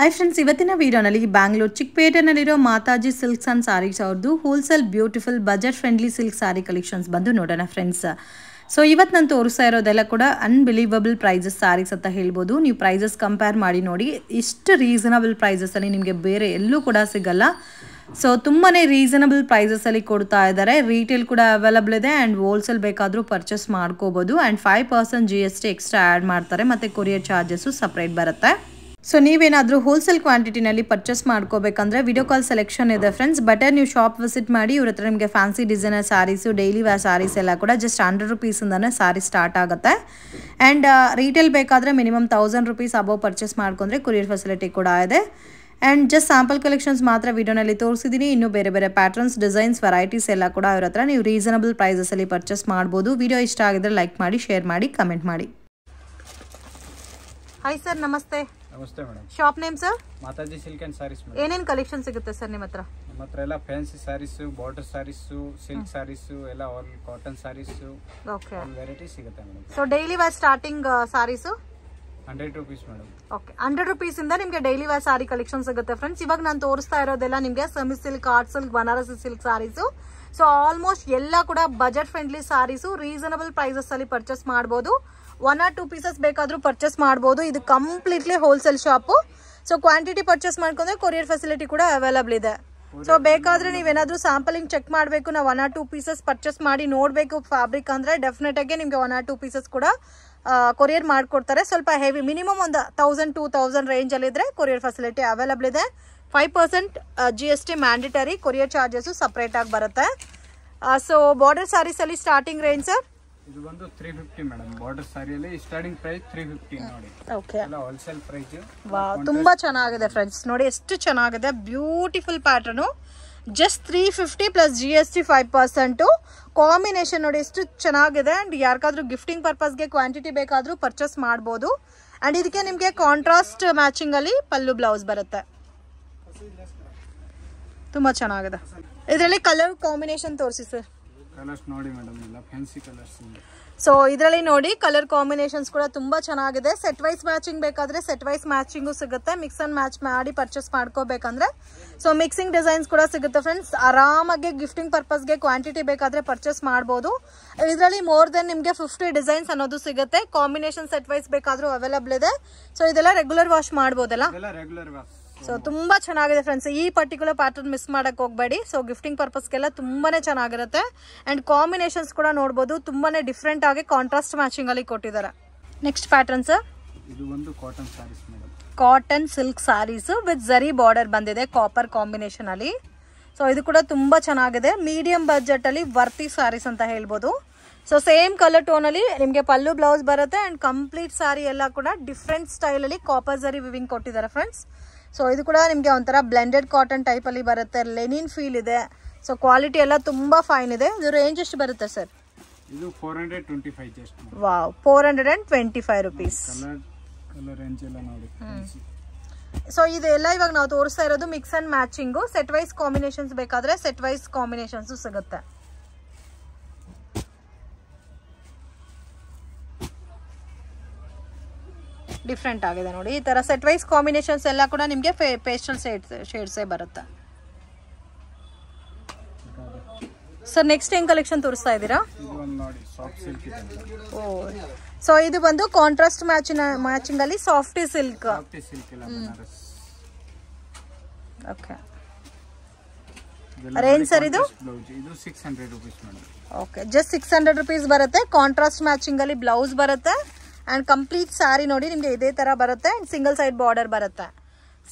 high friends ಇವತ್ತಿನ ವೀಡಿಯೋನಲ್ಲಿ ಬ್ಯಾಂಗ್ಳೂರ್ ಚಿಕ್ಕಪೇಟೆನಲ್ಲಿರೋ ಮಾತಾಜಿ ಸಿಲ್ಕ್ಸ್ ಆ್ಯಂಡ್ ಸಾರೀಸ್ ಅವ್ರದ್ದು wholesale beautiful budget friendly silk sari collections ಬಂದು ನೋಡೋಣ ಫ್ರೆಂಡ್ಸ್ ಸೊ ಇವತ್ತು ನಾನು ತೋರಿಸ್ತಾ ಇರೋದೆಲ್ಲ ಕೂಡ ಅನ್ಬಿಲೀವಬಲ್ ಪ್ರೈಸಸ್ ಸಾರೀಸ್ ಅಂತ ಹೇಳ್ಬೋದು ನೀವು ಪ್ರೈಸಸ್ ಕಂಪೇರ್ ಮಾಡಿ ನೋಡಿ ಇಷ್ಟು ರೀಸನಬಲ್ ಪ್ರೈಸಸಲ್ಲಿ ನಿಮಗೆ ಬೇರೆ ಎಲ್ಲೂ ಕೂಡ ಸಿಗಲ್ಲ ಸೊ ತುಂಬಾ ರೀಸನಬಲ್ ಪ್ರೈಸಸಲ್ಲಿ ಕೊಡ್ತಾ ಇದ್ದಾರೆ ರೀಟೇಲ್ ಕೂಡ ಅವೈಲಬಲ್ ಇದೆ ಆ್ಯಂಡ್ ಹೋಲ್ಸೇಲ್ ಬೇಕಾದರೂ ಪರ್ಚೇಸ್ ಮಾಡ್ಕೋಬೋದು and five percent G S T extra add ಮಾಡ್ತಾರೆ ಮತ್ತು ಕೊರಿಯರ್ ಚಾರ್ಜಸ್ಸು ಸಪ್ರೇಟ್ ಬರುತ್ತೆ ಸೊ ನೀವೇನಾದರೂ ಹೋಲ್ಸೇಲ್ ಕ್ವಾಂಟಿಟಿನಲ್ಲಿ ಪರ್ಚೇಸ್ ಮಾಡ್ಕೋಬೇಕಂದ್ರೆ ವಿಡಿಯೋ ಕಾಲ್ ಸೆಲೆಕ್ಷನ್ ಇದೆ ಫ್ರೆಂಡ್ಸ್ ಬಟ್ ನೀವು ಶಾಪ್ ವಿಸಿಟ್ ಮಾಡಿ ಇವ್ರ ಹತ್ರ ನಿಮಗೆ fancy designer sarees daily wear sarees ಎಲ್ಲ ಕೂಡ ಜಸ್ಟ್ ಹಂಡ್ರೆಡ್ ರುಪೀಸಿಂದನೇ ಸಾರಿ ಸ್ಟಾರ್ಟ್ ಆಗುತ್ತೆ ಆ್ಯಂಡ್ ರೀಟೇಲ್ ಬೇಕಾದರೆ minimum thousand rupees above purchase ಮಾಡ್ಕೊಂಡ್ರೆ ಕುರಿಯರ್ ಫೆಸಿಲಿಟಿ ಕೂಡ ಇದೆ ಆ್ಯಂಡ್ ಜಸ್ಟ್ ಸ್ಯಾಂಪಲ್ ಕಲೆಕ್ಷನ್ಸ್ ಮಾತ್ರ ವಿಡಿಯೋನಲ್ಲಿ ತೋರಿಸಿದ್ದೀನಿ ಇನ್ನೂ ಬೇರೆ ಬೇರೆ ಪ್ಯಾಟರ್ನ್ಸ್ ಡಿಸೈನ್ಸ್ ವೆರೈಟೀಸ್ ಎಲ್ಲ ಕೂಡ ಅವ್ರ ಹತ್ರ ನೀವು ರೀಸನಬಲ್ ಪ್ರೈಸಸಲ್ಲಿ ಪರ್ಚೇಸ್ ಮಾಡ್ಬೋದು ವಿಡಿಯೋ ಇಷ್ಟ ಆಗಿದ್ರೆ ಲೈಕ್ ಮಾಡಿ ಶೇರ್ ಮಾಡಿ ಕಮೆಂಟ್ ಮಾಡಿ ಹಾಯ್ ಸರ್ ನಮಸ್ತೆ ನಮಸ್ತೆ madam shop name sir Mataji silk and sarees ಏನೇನು ಕಲೆಕ್ಷನ್ ಸಿಗುತ್ತೆ ಸರ್ ನಿಮ್ಮ ಹತ್ರ ನಮ್ಮ ಹತ್ರ ಎಲ್ಲ fancy sarees border sarees silk sarees ಎಲ್ಲ all cotton sarees okay variety ಸಿಗುತ್ತೆ madam so daily wear starting sarees hundred rupees madam okay hundred rupees ಇಂದ ನಿಮಗೆ ಡೈಲಿ ವೇರ್ ಸಾರಿ ಕಲೆಕ್ಷನ್ ಸಿಗುತ್ತೆ ಫ್ರೆಂಡ್ಸ್ ಇವಾಗ ನಾನು ತೋರಿಸ್ತಾ ಇರೋದೆಲ್ಲ ನಿಮಗೆ semi silk art silk Banarasi silk sarees so almost ಎಲ್ಲ ಕೂಡ budget friendly sarees reasonable prices ಅಲ್ಲಿ ಪರ್ಚೇಸ್ ಮಾಡಬಹುದು ಒನ್ ಆರ್ ಟೂ ಪೀಸಸ್ ಬೇಕಾದರೂ ಪರ್ಚೇಸ್ ಮಾಡ್ಬೋದು ಇದು completely wholesale shop so quantity purchase ಮಾಡ್ಕೊಂಡ್ರೆ ಕೊರಿಯರ್ ಫೆಸಿಲಿಟಿ ಕೂಡ ಅವೈಲಬಲ್ ಇದೆ ಸೊ ಬೇಕಾದರೆ ನೀವೇನಾದರೂ ಸ್ಯಾಂಪಲಿಂಗ್ ಚೆಕ್ ಮಾಡಬೇಕು ನಾವು one or two pieces purchase ಮಾಡಿ ನೋಡಬೇಕು ಫ್ಯಾಬ್ರಿಕ್ ಅಂದರೆ ಡೆಫಿನೆಟ್ ಆಗಿ ನಿಮಗೆ ಒನ್ ಆರ್ ಟೂ ಪೀಸಸ್ ಕೂಡ ಕೊರಿಯರ್ ಮಾಡಿಕೊಡ್ತಾರೆ ಸ್ವಲ್ಪ ಹೆವಿ ಮಿನಿಮಮ್ ಒಂದು ತೌಸಂಡ್ ಟೂ ತೌಸಂಡ್ ರೇಂಜಲ್ಲಿದ್ದರೆ ಕೊರಿಯರ್ ಫೆಸಿಲಿಟಿ ಅವೈಲಬಲ್ ಇದೆ five percent G S T mandatory courier charges ಸಪ್ರೇಟಾಗಿ ಬರುತ್ತೆ ಸೊ ಬಾರ್ಡರ್ ಸ್ಯಾರೀಸಲ್ಲಿ ಸ್ಟಾರ್ಟಿಂಗ್ ರೇಂಜ್ ಸರ್ ಇದು ಬಂದು ತ್ರೀ ಫಿಫ್ಟಿ ಮೇಡಮ್ ಬಾರ್ಡರ್ ಸಾರಿಯಲ್ಲಿ ಸ್ಟಾರ್ಟಿಂಗ್ ಪ್ರೈಸ್ ತ್ರೀ ನೋಡಿ ಓಕೆ ಎಲ್ಲ ಹೋಲ್ಸೇಲ್ ಪ್ರೈಸ್ ತುಂಬಾ ಚೆನ್ನಾಗಿದೆ ಫ್ರೆಂಡ್ಸ್ ನೋಡಿ ಎಷ್ಟು ಚೆನ್ನಾಗಿದೆ beautiful pattern just three fifty plus G S T five percent combination ನೋಡಿ ಎಷ್ಟು ಚೆನ್ನಾಗಿದೆ ಆ್ಯಂಡ್ ಯಾರಿಗಾದ್ರೂ ಗಿಫ್ಟಿಂಗ್ ಪರ್ಪಸ್ಗೆ ಕ್ವಾಂಟಿಟಿ ಬೇಕಾದರೂ ಪರ್ಚೇಸ್ ಮಾಡ್ಬೋದು ಆ್ಯಂಡ್ ಇದಕ್ಕೆ ನಿಮಗೆ ಕಾಂಟ್ರಾಸ್ಟ್ ಮ್ಯಾಚಿಂಗಲ್ಲಿ ಪಲ್ಲು ಬ್ಲೌಸ್ ಬರುತ್ತೆ ತುಂಬ ಚೆನ್ನಾಗಿದೆ ಇದರಲ್ಲಿ ಕಲರ್ ಕಾಂಬಿನೇಷನ್ ತೋರಿಸಿ ಸರ್ ಸೊ ಇದರಲ್ಲಿ ನೋಡಿ ಕಲರ್ ಕಾಂಬಿನೇಷನ್ಸ್ ಕೂಡ ತುಂಬಾ ಚೆನ್ನಾಗಿದೆ ಸೆಟ್ ವೈಸ್ ಮ್ಯಾಚಿಂಗ್ ಬೇಕಾದ್ರೆ ಸೆಟ್ ವೈಸ್ ಮ್ಯಾಚಿಂಗು ಸಿಗುತ್ತೆ ಮಿಕ್ಸ್ ಅಂಡ್ ಮ್ಯಾಚ್ ಮಾಡಿ ಪರ್ಚೇಸ್ ಮಾಡ್ಕೋಬೇಕಂದ್ರೆ ಸೊ ಮಿಕ್ಸಿಂಗ್ ಡಿಸೈನ್ಸ್ ಕೂಡ ಸಿಗುತ್ತೆ ಫ್ರೆಂಡ್ಸ್ ಆರಾಮಾಗಿ ಗಿಫ್ಟಿಂಗ್ ಪರ್ಪಸ್ಗೆ ಕ್ವಾಂಟಿಟಿ ಬೇಕಾದ್ರೆ ಪರ್ಚೇಸ್ ಮಾಡ್ಬೋದು ಇದರಲ್ಲಿ ಮೋರ್ ದೆನ್ ನಿಮಗೆ ಫಿಫ್ಟಿ ಡಿಸೈನ್ಸ್ ಅನ್ನೋದು ಸಿಗುತ್ತೆ ಕಾಂಬಿನೇಷನ್ ಸೆಟ್ ವೈಸ್ ಬೇಕಾದ್ರೂ ಅವೈಲಬಲ್ ಇದೆ ಸೊ ಇದೆಲ್ಲ ರೆಗ್ಯುಲರ್ ವಾಶ್ ಮಾಡ್ಬೋದಲ್ಲ ರೆಗ್ಯುಲರ್ ವಾಶ್ ಸೊ ತುಂಬಾ ಚೆನ್ನಾಗಿದೆ ಫ್ರೆಂಡ್ಸ್ ಈ ಪರ್ಟಿಕ್ಯುಲರ್ ಪ್ಯಾಟರ್ನ್ ಮಿಸ್ ಮಾಡಕ್ ಹೋಗ್ಬೇಡಿ ಸೊ ಗಿಫ್ಟಿಂಗ್ ಪರ್ಪಸ್ಗೆಲ್ಲ ತುಂಬಾನೇ ಚೆನ್ನಾಗಿರುತ್ತೆ ಅಂಡ್ ಕಾಂಬಿನೇಷನ್ಸ್ ಕೂಡ ನೋಡಬಹುದು ತುಂಬಾನೇ ಡಿಫ್ರೆಂಟ್ ಆಗಿ ಕಾಂಟ್ರಾಸ್ಟ್ ಮ್ಯಾಚಿಂಗ್ ಅಲ್ಲಿ ಕೊಟ್ಟಿದ್ದಾರೆ next patterns cotton silk sarees with zari border ಬಂದಿದೆ ಕಾಪರ್ ಕಾಂಬಿನೇಷನ್ ಅಲ್ಲಿ ಸೊ ಇದು ಕೂಡ ತುಂಬಾ ಚೆನ್ನಾಗಿದೆ ಮೀಡಿಯಂ ಬಜೆಟ್ ಅಲ್ಲಿ ವರ್ತಿ ಸಾರೀಸ್ ಅಂತ ಹೇಳ್ಬೋದು ಸೊ ಸೇಮ್ ಕಲರ್ ಟೋನ್ ಅಲ್ಲಿ ನಿಮಗೆ ಪಲ್ಲು ಬ್ಲೌಸ್ ಬರುತ್ತೆ ಅಂಡ್ ಕಂಪ್ಲೀಟ್ ಸಾರಿ ಎಲ್ಲ ಕೂಡ ಡಿಫ್ರೆಂಟ್ ಸ್ಟೈಲ್ ಅಲ್ಲಿ ಕಾಪರ್ ಜರಿ ವಿವಿಂಗ್ ಕೊಟ್ಟಿದ್ದಾರೆ ಫ್ರೆಂಡ್ಸ್ ಸೊ ಇದು ಕೂಡ ನಿಮಗೆ ಒಂಥರ ಬ್ಲೆಂಡೆಡ್ ಕಾಟನ್ ಟೈಪಲ್ಲಿ ಬರುತ್ತೆ ಲೆನಿನ್ ಫೀಲ್ ಇದೆ ಸೊ ಕ್ವಾಲಿಟಿ ಎಲ್ಲ ತುಂಬ ಫೈನ್ ಇದೆ ಇದು ರೇಂಜ್ ಎಷ್ಟು ಬರುತ್ತೆ ಸರ್ ಇದು four hundred twenty five just wow four hundred and twenty five rupees so ಇದೆಲ್ಲ ಇವಾಗ ನಾವು ತೋರಿಸ್ತಾ ಇರೋದು mix and matching set wise combinations ಬೇಕಾದರೆ ಸೆಟ್ ವೈಸ್ ಕಾಂಬಿನೇಷನ್ಸು ಸಿಗುತ್ತೆ ಡಿಫ್ರೆಂಟ್ ಆಗಿದೆ ನೋಡಿ ಈ ಥರ ಸೆಟ್ ವೈಸ್ ಕಾಂಬಿನೇಷನ್ಸ್ ಎಲ್ಲ ಕೂಡ ನಿಮಗೆ ಪೇಸ್ಟಲ್ ಶೇಡ್ಸ್ ಶೇಡ್ಸೇ ಬರುತ್ತೆ ಸರ್ ನೆಕ್ಸ್ಟ್ ಏನು ಕಲೆಕ್ಷನ್ ತೋರಿಸ್ತಾ ಇದ್ದೀರಾ ಓ ಸೊ ಇದು ಬಂದು ಕಾಂಟ್ರಾಸ್ಟ್ ಮ್ಯಾಚಿನ ಮ್ಯಾಚಿಂಗ್ ಅಲ್ಲಿ softy silk okay range sir ಇದು okay just six hundred rupees ಬರುತ್ತೆ ಕಾಂಟ್ರಾಸ್ಟ್ ಮ್ಯಾಚಿಂಗ್ ಅಲ್ಲಿ ಬ್ಲೌಸ್ ಬರುತ್ತೆ ಆ್ಯಂಡ್ ಕಂಪ್ಲೀಟ್ ಸ್ಯಾರಿ ನೋಡಿ ನಿಮಗೆ ಇದೇ ಥರ ಬರುತ್ತೆ ಆ್ಯಂಡ್ ಸಿಂಗಲ್ ಸೈಡ್ ಬಾರ್ಡರ್ ಬರುತ್ತೆ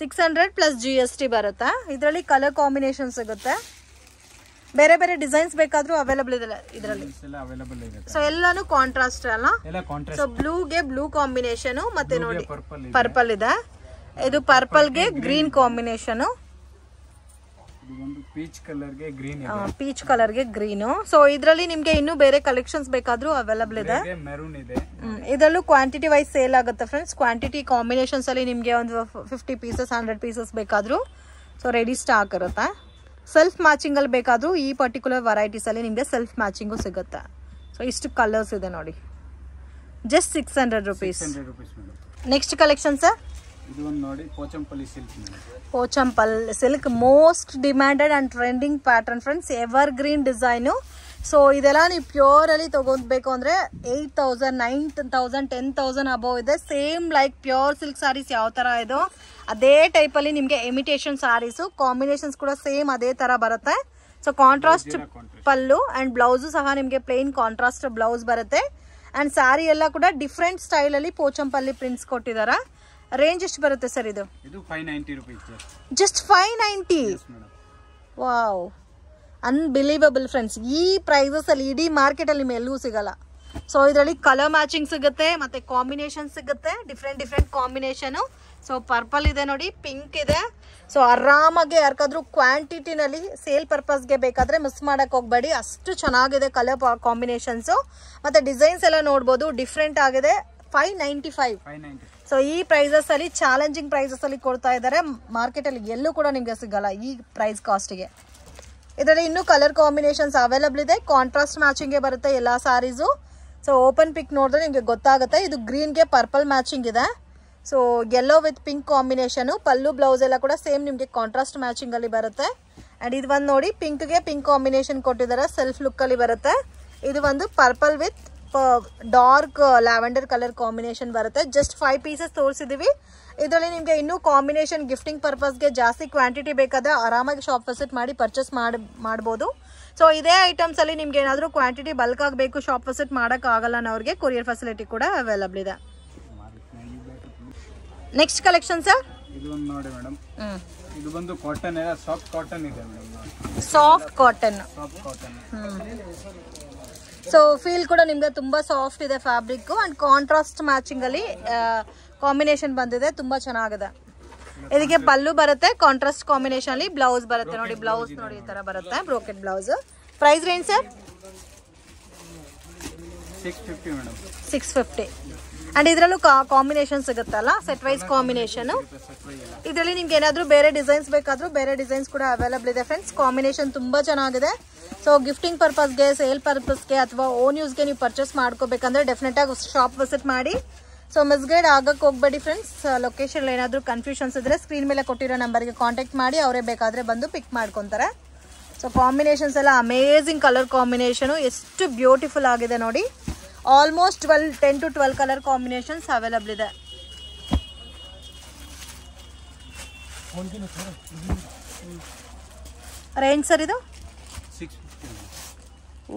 six hundred plus G S T ಬರುತ್ತೆ ಇದರಲ್ಲಿ ಕಲರ್ ಕಾಂಬಿನೇಷನ್ ಸಿಗುತ್ತೆ ಬೇರೆ ಬೇರೆ ಡಿಸೈನ್ಸ್ ಬೇಕಾದ್ರೂ ಅವೈಲಬಲ್ ಇದೆ ಇದರಲ್ಲಿ ಸೊ ಎಲ್ಲಾನು ಕಾಂಟ್ರಾಸ್ಟ್ ಅಲ್ಲ ಸೊ ಬ್ಲೂಗೆ ಬ್ಲೂ ಕಾಂಬಿನೇಷನ್ ಮತ್ತೆ ನೋಡಿ ಪರ್ಪಲ್ ಇದೆ ಇದು ಪರ್ಪಲ್ಗೆ ಗ್ರೀನ್ ಕಾಂಬಿನೇಷನ್ ಪೀಚ್ ಕಲರ್ಗೆ ಗ್ರೀನ್ ಗ್ರೀನು ಸೊ ಇದರಲ್ಲಿ ನಿಮಗೆ ಇನ್ನೂ ಬೇರೆ ಕಲೆಕ್ಷನ್ಸ್ ಬೇಕಾದರೂ ಅವೈಲಬಲ್ ಇದೆ ಇದರಲ್ಲೂ ಕ್ವಾಂಟಿಟಿ ವೈಸ್ ಸೇಲ್ ಆಗುತ್ತೆ ಫ್ರೆಂಡ್ಸ್ ಕ್ವಾಂಟಿಟಿ ಕಾಂಬಿನೇಷನ್ಸ್ ಅಲ್ಲಿ ನಿಮಗೆ ಒಂದು ಫಿಫ್ಟಿ ಪೀಸಸ್ ಹಂಡ್ರೆಡ್ ಪೀಸಸ್ ಬೇಕಾದರೂ ಸೊ ರೆಡಿ ಸ್ಟಾಕ್ ಇರುತ್ತೆ ಸೆಲ್ಫ್ ಮ್ಯಾಚಿಂಗ್ ಅಲ್ಲಿ ಬೇಕಾದರೂ ಈ ಪರ್ಟಿಕ್ಯುಲರ್ ವೆರೈಟೀಸ್ ಅಲ್ಲಿ ನಿಮಗೆ ಸೆಲ್ಫ್ ಮ್ಯಾಚಿಂಗು ಸಿಗುತ್ತೆ ಸೊ ಇಷ್ಟು ಕಲರ್ಸ್ ಇದೆ ನೋಡಿ just six hundred rupees next collection sir Pochampalli Pochampal silk most demanded and trending pattern friends evergreen design so ಇದೆಲ್ಲ ನೀವು ಪ್ಯೂರಲ್ಲಿ ತೊಗೊಬೇಕು ಅಂದರೆ eight thousand nine thousand ten thousand above ಇದೆ same like pure silk sarees ಯಾವ ಥರ ಇದು ಅದೇ ಟೈಪಲ್ಲಿ ನಿಮಗೆ ಇಮಿಟೇಷನ್ ಸ್ಯಾರೀಸು ಕಾಂಬಿನೇಷನ್ಸ್ ಕೂಡ ಸೇಮ್ ಅದೇ ಥರ ಬರುತ್ತೆ so contrast pallu and blouse ಸಹ ನಿಮಗೆ ಪ್ಲೇನ್ ಕಾಂಟ್ರಾಸ್ಟ್ ಬ್ಲೌಸ್ ಬರುತ್ತೆ ಆ್ಯಂಡ್ ಸ್ಯಾರಿ ಎಲ್ಲ ಕೂಡ ಡಿಫ್ರೆಂಟ್ ಸ್ಟೈಲಲ್ಲಿ ಪೋಚಂಪಲ್ಲಿ ಪ್ರಿಂಟ್ಸ್ ಕೊಟ್ಟಿದ್ದಾರೆ ರೇಂಜ್ ಎಷ್ಟು ಬರುತ್ತೆ ಸರ್ ಇದು ಇದು 590 rupees just 590 wow unbelievable friends ಈ ಪ್ರೈಸಸ್ ಅಲ್ಲಿ ಇಡೀ ಮಾರ್ಕೆಟ್ ಅಲ್ಲಿ ಎಲ್ಲೂ ಸಿಗಲ್ಲ ಸೊ ಇದರಲ್ಲಿ ಕಲರ್ ಮ್ಯಾಚಿಂಗ್ ಸಿಗುತ್ತೆ ಮತ್ತೆ ಕಾಂಬಿನೇಷನ್ ಸಿಗುತ್ತೆ different different combination so purple ಇದೆ ನೋಡಿ ಪಿಂಕ್ ಇದೆ ಸೊ ಆರಾಮಾಗಿ ಯಾರಿಗಾದ್ರೂ ಕ್ವಾಂಟಿಟಿನಲ್ಲಿ ಸೇಲ್ ಪರ್ಪಸ್ಗೆ ಬೇಕಾದರೆ ಮಿಸ್ ಮಾಡೋಕ್ಕೆ ಹೋಗ್ಬೇಡಿ ಅಷ್ಟು ಚೆನ್ನಾಗಿದೆ ಕಲರ್ ಕಾಂಬಿನೇಷನ್ಸು ಮತ್ತು ಡಿಸೈನ್ಸ್ ಎಲ್ಲ ನೋಡ್ಬೋದು ಡಿಫ್ರೆಂಟ್ ಆಗಿದೆ five ninety five five so ಈ ಪ್ರೈಸಸ್ ಅಲ್ಲಿ ಚಾಲೆಂಜಿಂಗ್ ಪ್ರೈಸಸ್ ಅಲ್ಲಿ ಕೊಡ್ತಾ ಇದ್ದಾರೆ ಮಾರ್ಕೆಟ್ ಅಲ್ಲಿ ಎಲ್ಲೂ ಕೂಡ ನಿಮಗೆ ಸಿಗಲ್ಲ ಈ ಪ್ರೈಸ್ ಕಾಸ್ಟ್ಗೆ ಇದರಲ್ಲಿ ಇನ್ನೂ ಕಲರ್ ಕಾಂಬಿನೇಷನ್ಸ್ ಅವೈಲಬಲ್ ಇದೆ ಕಾಂಟ್ರಾಸ್ಟ್ ಮ್ಯಾಚಿಂಗ್ಗೆ ಬರುತ್ತೆ ಎಲ್ಲ ಸ್ಯಾರೀಸು ಸೊ ಓಪನ್ ಪಿಕ್ ನೋಡಿದ್ರೆ ನಿಮಗೆ ಗೊತ್ತಾಗುತ್ತೆ ಇದು ಗ್ರೀನ್ಗೆ ಪರ್ಪಲ್ ಮ್ಯಾಚಿಂಗ್ ಇದೆ so yellow with pink combination pallu blouse ಎಲ್ಲ ಕೂಡ ಸೇಮ್ ನಿಮಗೆ ಕಾಂಟ್ರಾಸ್ಟ್ ಮ್ಯಾಚಿಂಗಲ್ಲಿ ಬರುತ್ತೆ ಆ್ಯಂಡ್ ಇದು ಒಂದು ನೋಡಿ ಪಿಂಕ್ಗೆ ಪಿಂಕ್ ಕಾಂಬಿನೇಷನ್ ಕೊಟ್ಟಿದ್ದಾರೆ ಸೆಲ್ಫ್ ಲುಕ್ಕಲ್ಲಿ ಬರುತ್ತೆ ಇದು ಒಂದು purple with dark lavender colour combination ಬರುತ್ತೆ ಜಸ್ಟ್ ಫೈವ್ ಪೀಸಸ್ ತೋರಿಸಿದೀವಿ ಇದರಲ್ಲಿ ನಿಮಗೆ ಇನ್ನೂ ಕಾಂಬಿನೇಷನ್ ಗಿಫ್ಟಿಂಗ್ ಪರ್ಪಸ್ಗೆ ಜಾಸ್ತಿ ಕ್ವಾಂಟಿಟಿ ಬೇಕಾದ್ರೆ ಆರಾಮಾಗಿ ಶಾಪ್ ವಿಸಿಟ್ ಮಾಡಿ ಪರ್ಚೇಸ್ ಮಾಡಿ ಮಾಡ್ಬೋದು ಸೊ ಇದೇ ಐಟಮ್ಸಲ್ಲಿ ನಿಮ್ಗೆ ಏನಾದರೂ ಕ್ವಾಂಟಿಟಿ ಬಲ್ಕ್ ಆಗಬೇಕು ಶಾಪ್ ವಿಸಿಟ್ ಮಾಡೋಕ್ಕಾಗಲ್ಲ ಅನ್ನೋರಿಗೆ ಕೊರಿಯರ್ ಫೆಸಿಲಿಟಿ ಕೂಡ ಅವೈಲಬಲ್ ಇದೆ ನೆಕ್ಸ್ಟ್ ಕಲೆಕ್ಷನ್ ಸರ್ ನೋಡಿ ಮೇಡಮ್ ಇದು ಬಂದು ಕಾಟನ್ ಸಾಫ್ಟ್ ಕಾಟನ್ ಇದೆ soft cotton soft cotton so feel ಕೂಡ ನಿಮ್ಗೆ ತುಂಬಾ ಸಾಫ್ಟ್ ಇದೆ ಫ್ಯಾಬ್ರಿಕ್ ಅಂಡ್ ಕಾಂಟ್ರಾಸ್ಟ್ ಮ್ಯಾಚಿಂಗ್ ಅಲ್ಲಿ ಕಾಂಬಿನೇಷನ್ ಬಂದಿದೆ ತುಂಬಾ ಚೆನ್ನಾಗಿದೆ ಇದಕ್ಕೆ ಪಲ್ಲು ಬರುತ್ತೆ ಕಾಂಟ್ರಾಸ್ಟ್ ಕಾಂಬಿನೇಷನ್ ಅಲ್ಲಿ ಬ್ಲೌಸ್ ಬರುತ್ತೆ ನೋಡಿ ಬ್ಲೌಸ್ ನೋಡಿ ಈ ತರ ಬರುತ್ತೆ brocade blouse price range sir six fifty and ಇದರಲ್ಲೂ ಕಾಂಬಿನೇಷನ್ ಸಿಗುತ್ತಲ್ಲ ಸೆಟ್ ವೈಸ್ ಕಾಂಬಿನೇಷನ್ ಇದರಲ್ಲಿ ನಿಮ್ಗೆ ಏನಾದರೂ ಬೇರೆ ಡಿಸೈನ್ಸ್ ಬೇಕಾದರೂ ಬೇರೆ ಡಿಸೈನ್ಸ್ ಕೂಡ ಅವೈಲಬಲ್ ಇದೆ ಫ್ರೆಂಡ್ಸ್ ಕಾಂಬಿನೇಷನ್ ತುಂಬ ಚೆನ್ನಾಗಿದೆ ಸೊ ಗಿಫ್ಟಿಂಗ್ ಪರ್ಪಸ್ಗೆ ಸೇಲ್ ಪರ್ಪಸ್ಗೆ ಅಥವಾ ಓನ್ ಯೂಸ್ಗೆ ನೀವು ಪರ್ಚೇಸ್ ಮಾಡ್ಕೋಬೇಕಂದ್ರೆ ಆಗಿ ಶಾಪ್ ವಿಸಿಟ್ ಮಾಡಿ ಸೊ ಮಿಸ್ ಗೈಡ್ ಆಗಕ್ಕೆ ಹೋಗ್ಬೇಡಿ ಫ್ರೆಂಡ್ಸ್ ಲೊಕೇಶನ್ ಏನಾದರೂ ಕನ್ಫ್ಯೂಷನ್ಸ್ ಇದ್ದರೆ ಸ್ಕ್ರೀನ್ ಮೇಲೆ ಕೊಟ್ಟಿರೋ ನಂಬರ್ಗೆ ಕಾಂಟ್ಯಾಕ್ಟ್ ಮಾಡಿ ಅವರೇ ಬೇಕಾದರೆ ಬಂದು ಪಿಕ್ ಮಾಡ್ಕೊತಾರೆ ಸೊ ಕಾಂಬಿನೇಷನ್ಸ್ ಎಲ್ಲ ಅಮೇಝಿಂಗ್ ಕಲರ್ ಕಾಂಬಿನೇಷನು ಎಷ್ಟು ಬ್ಯೂಟಿಫುಲ್ ಆಗಿದೆ ನೋಡಿ almost twelve ten to twelve colour combinations available ಇದೆ ರೇಂಜ್ ಸರ್ ಇದು